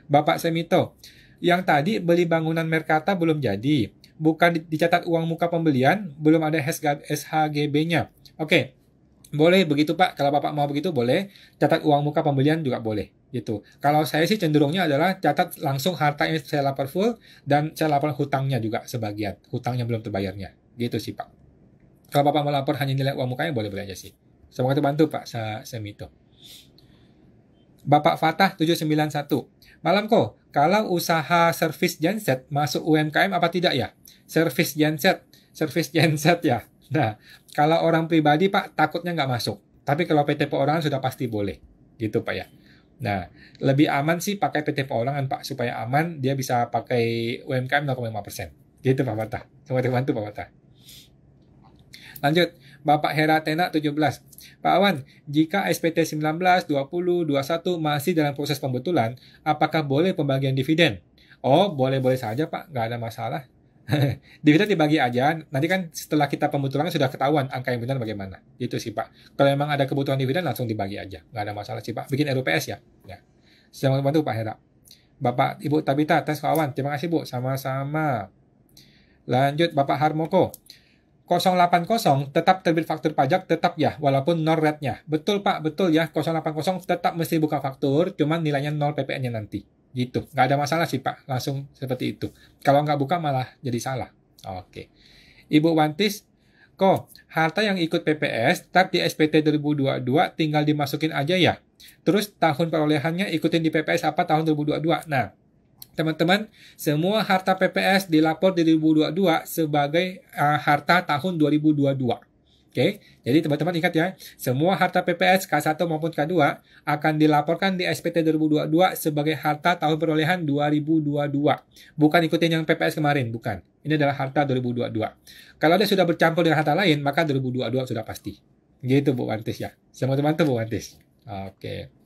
Bapak Semito, yang tadi beli bangunan Merkata belum jadi. Bukan dicatat uang muka pembelian, belum ada SHGB-nya. Oke, boleh begitu Pak. Kalau Bapak mau begitu boleh. Catat uang muka pembelian juga boleh. Gitu. Kalau saya sih cenderungnya adalah catat langsung harta yang saya lapor full dan saya lapor hutangnya juga sebagian. Hutangnya belum terbayarnya. Gitu sih Pak. Kalau Bapak mau lapor hanya nilai uang mukanya boleh-boleh aja sih. Semoga bantu Pak Semito. Bapak Fatah 791. Malam kok, kalau usaha service genset masuk UMKM apa tidak ya? Service genset, service genset ya. Nah, kalau orang pribadi Pak takutnya nggak masuk. Tapi kalau PT perorangan sudah pasti boleh. Gitu Pak ya. Nah, lebih aman sih pakai PT perorangan Pak. Supaya aman dia bisa pakai UMKM 0,5%. Gitu Pak Fatah. Semoga bantu Pak Fatah. Lanjut, Bapak Hera Tena 17. Pak Awan, jika SPT 19, 20, 21 masih dalam proses pembetulan, apakah boleh pembagian dividen? Oh, boleh-boleh saja Pak, nggak ada masalah. dividen dibagi aja, nanti kan setelah kita pembetulan sudah ketahuan angka yang benar bagaimana. Itu sih Pak. Kalau memang ada kebutuhan dividen langsung dibagi aja, nggak ada masalah sih Pak. Bikin RUPS ya. ya. Selamat bantu Pak Hera. Bapak Ibu Tabita, tes kawan. Terima kasih Bu, sama-sama. Lanjut Bapak Harmoko. 080 tetap terbit faktur pajak tetap ya walaupun nol rate Betul Pak, betul ya 080 tetap mesti buka faktur cuman nilainya 0 PPN-nya nanti. Gitu. Nggak ada masalah sih Pak, langsung seperti itu. Kalau nggak buka malah jadi salah. Oke. Ibu Wantis, kok harta yang ikut PPS tab di SPT 2022 tinggal dimasukin aja ya. Terus tahun perolehannya ikutin di PPS apa tahun 2022. Nah, teman-teman, semua harta PPS dilapor di 2022 sebagai uh, harta tahun 2022. Oke, okay? jadi teman-teman ingat ya, semua harta PPS K1 maupun K2 akan dilaporkan di SPT 2022 sebagai harta tahun perolehan 2022. Bukan ikutin yang PPS kemarin, bukan. Ini adalah harta 2022. Kalau dia sudah bercampur dengan harta lain, maka 2022 sudah pasti. Gitu Bu Wantis ya. semua teman-teman Bu Wantis. Oke. Okay.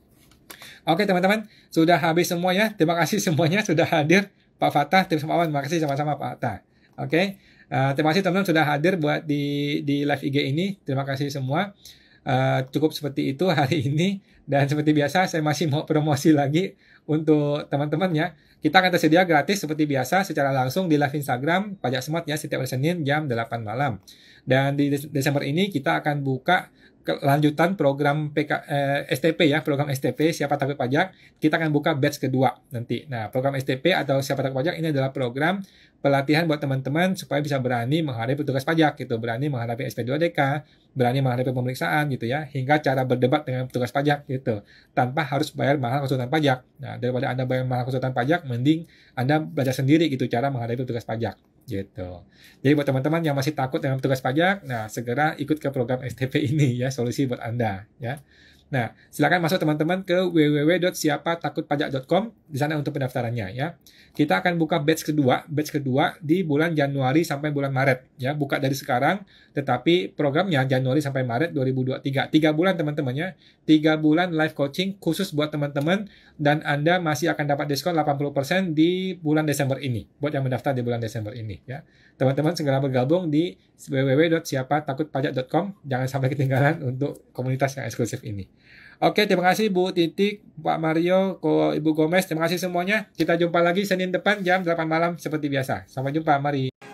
Oke teman-teman, sudah habis semua ya. Terima kasih semuanya sudah hadir. Pak Fatah, tim Semawan, terima kasih sama-sama Pak Fatah. Oke, uh, terima kasih teman-teman sudah hadir buat di di live IG ini. Terima kasih semua. Uh, cukup seperti itu hari ini dan seperti biasa saya masih mau promosi lagi untuk teman-teman ya. Kita akan tersedia gratis seperti biasa secara langsung di live Instagram Pajak Smart ya setiap hari Senin jam 8 malam. Dan di Desember ini kita akan buka kelanjutan program PK, eh, STP ya, program STP siapa takut pajak, kita akan buka batch kedua nanti. Nah, program STP atau siapa takut pajak ini adalah program pelatihan buat teman-teman supaya bisa berani menghadapi petugas pajak gitu, berani menghadapi SP2DK, berani menghadapi pemeriksaan gitu ya, hingga cara berdebat dengan petugas pajak gitu, tanpa harus bayar mahal konsultan pajak. Nah, daripada Anda bayar mahal konsultan pajak, mending Anda belajar sendiri gitu cara menghadapi petugas pajak gitu. Jadi buat teman-teman yang masih takut dengan petugas pajak, nah segera ikut ke program STP ini ya, solusi buat Anda ya. Nah, silakan masuk teman-teman ke www.siapatakutpajak.com di sana untuk pendaftarannya ya. Kita akan buka batch kedua, batch kedua di bulan Januari sampai bulan Maret ya, buka dari sekarang tetapi programnya Januari sampai Maret 2023. tiga bulan teman-teman ya. 3 bulan live coaching khusus buat teman-teman dan Anda masih akan dapat diskon 80% di bulan Desember ini buat yang mendaftar di bulan Desember ini ya teman-teman segera bergabung di www.siapatakutpajak.com. Jangan sampai ketinggalan untuk komunitas yang eksklusif ini. Oke, terima kasih Bu Titik, Pak Mario, Ko Ibu Gomez. Terima kasih semuanya. Kita jumpa lagi Senin depan jam 8 malam seperti biasa. Sampai jumpa, mari.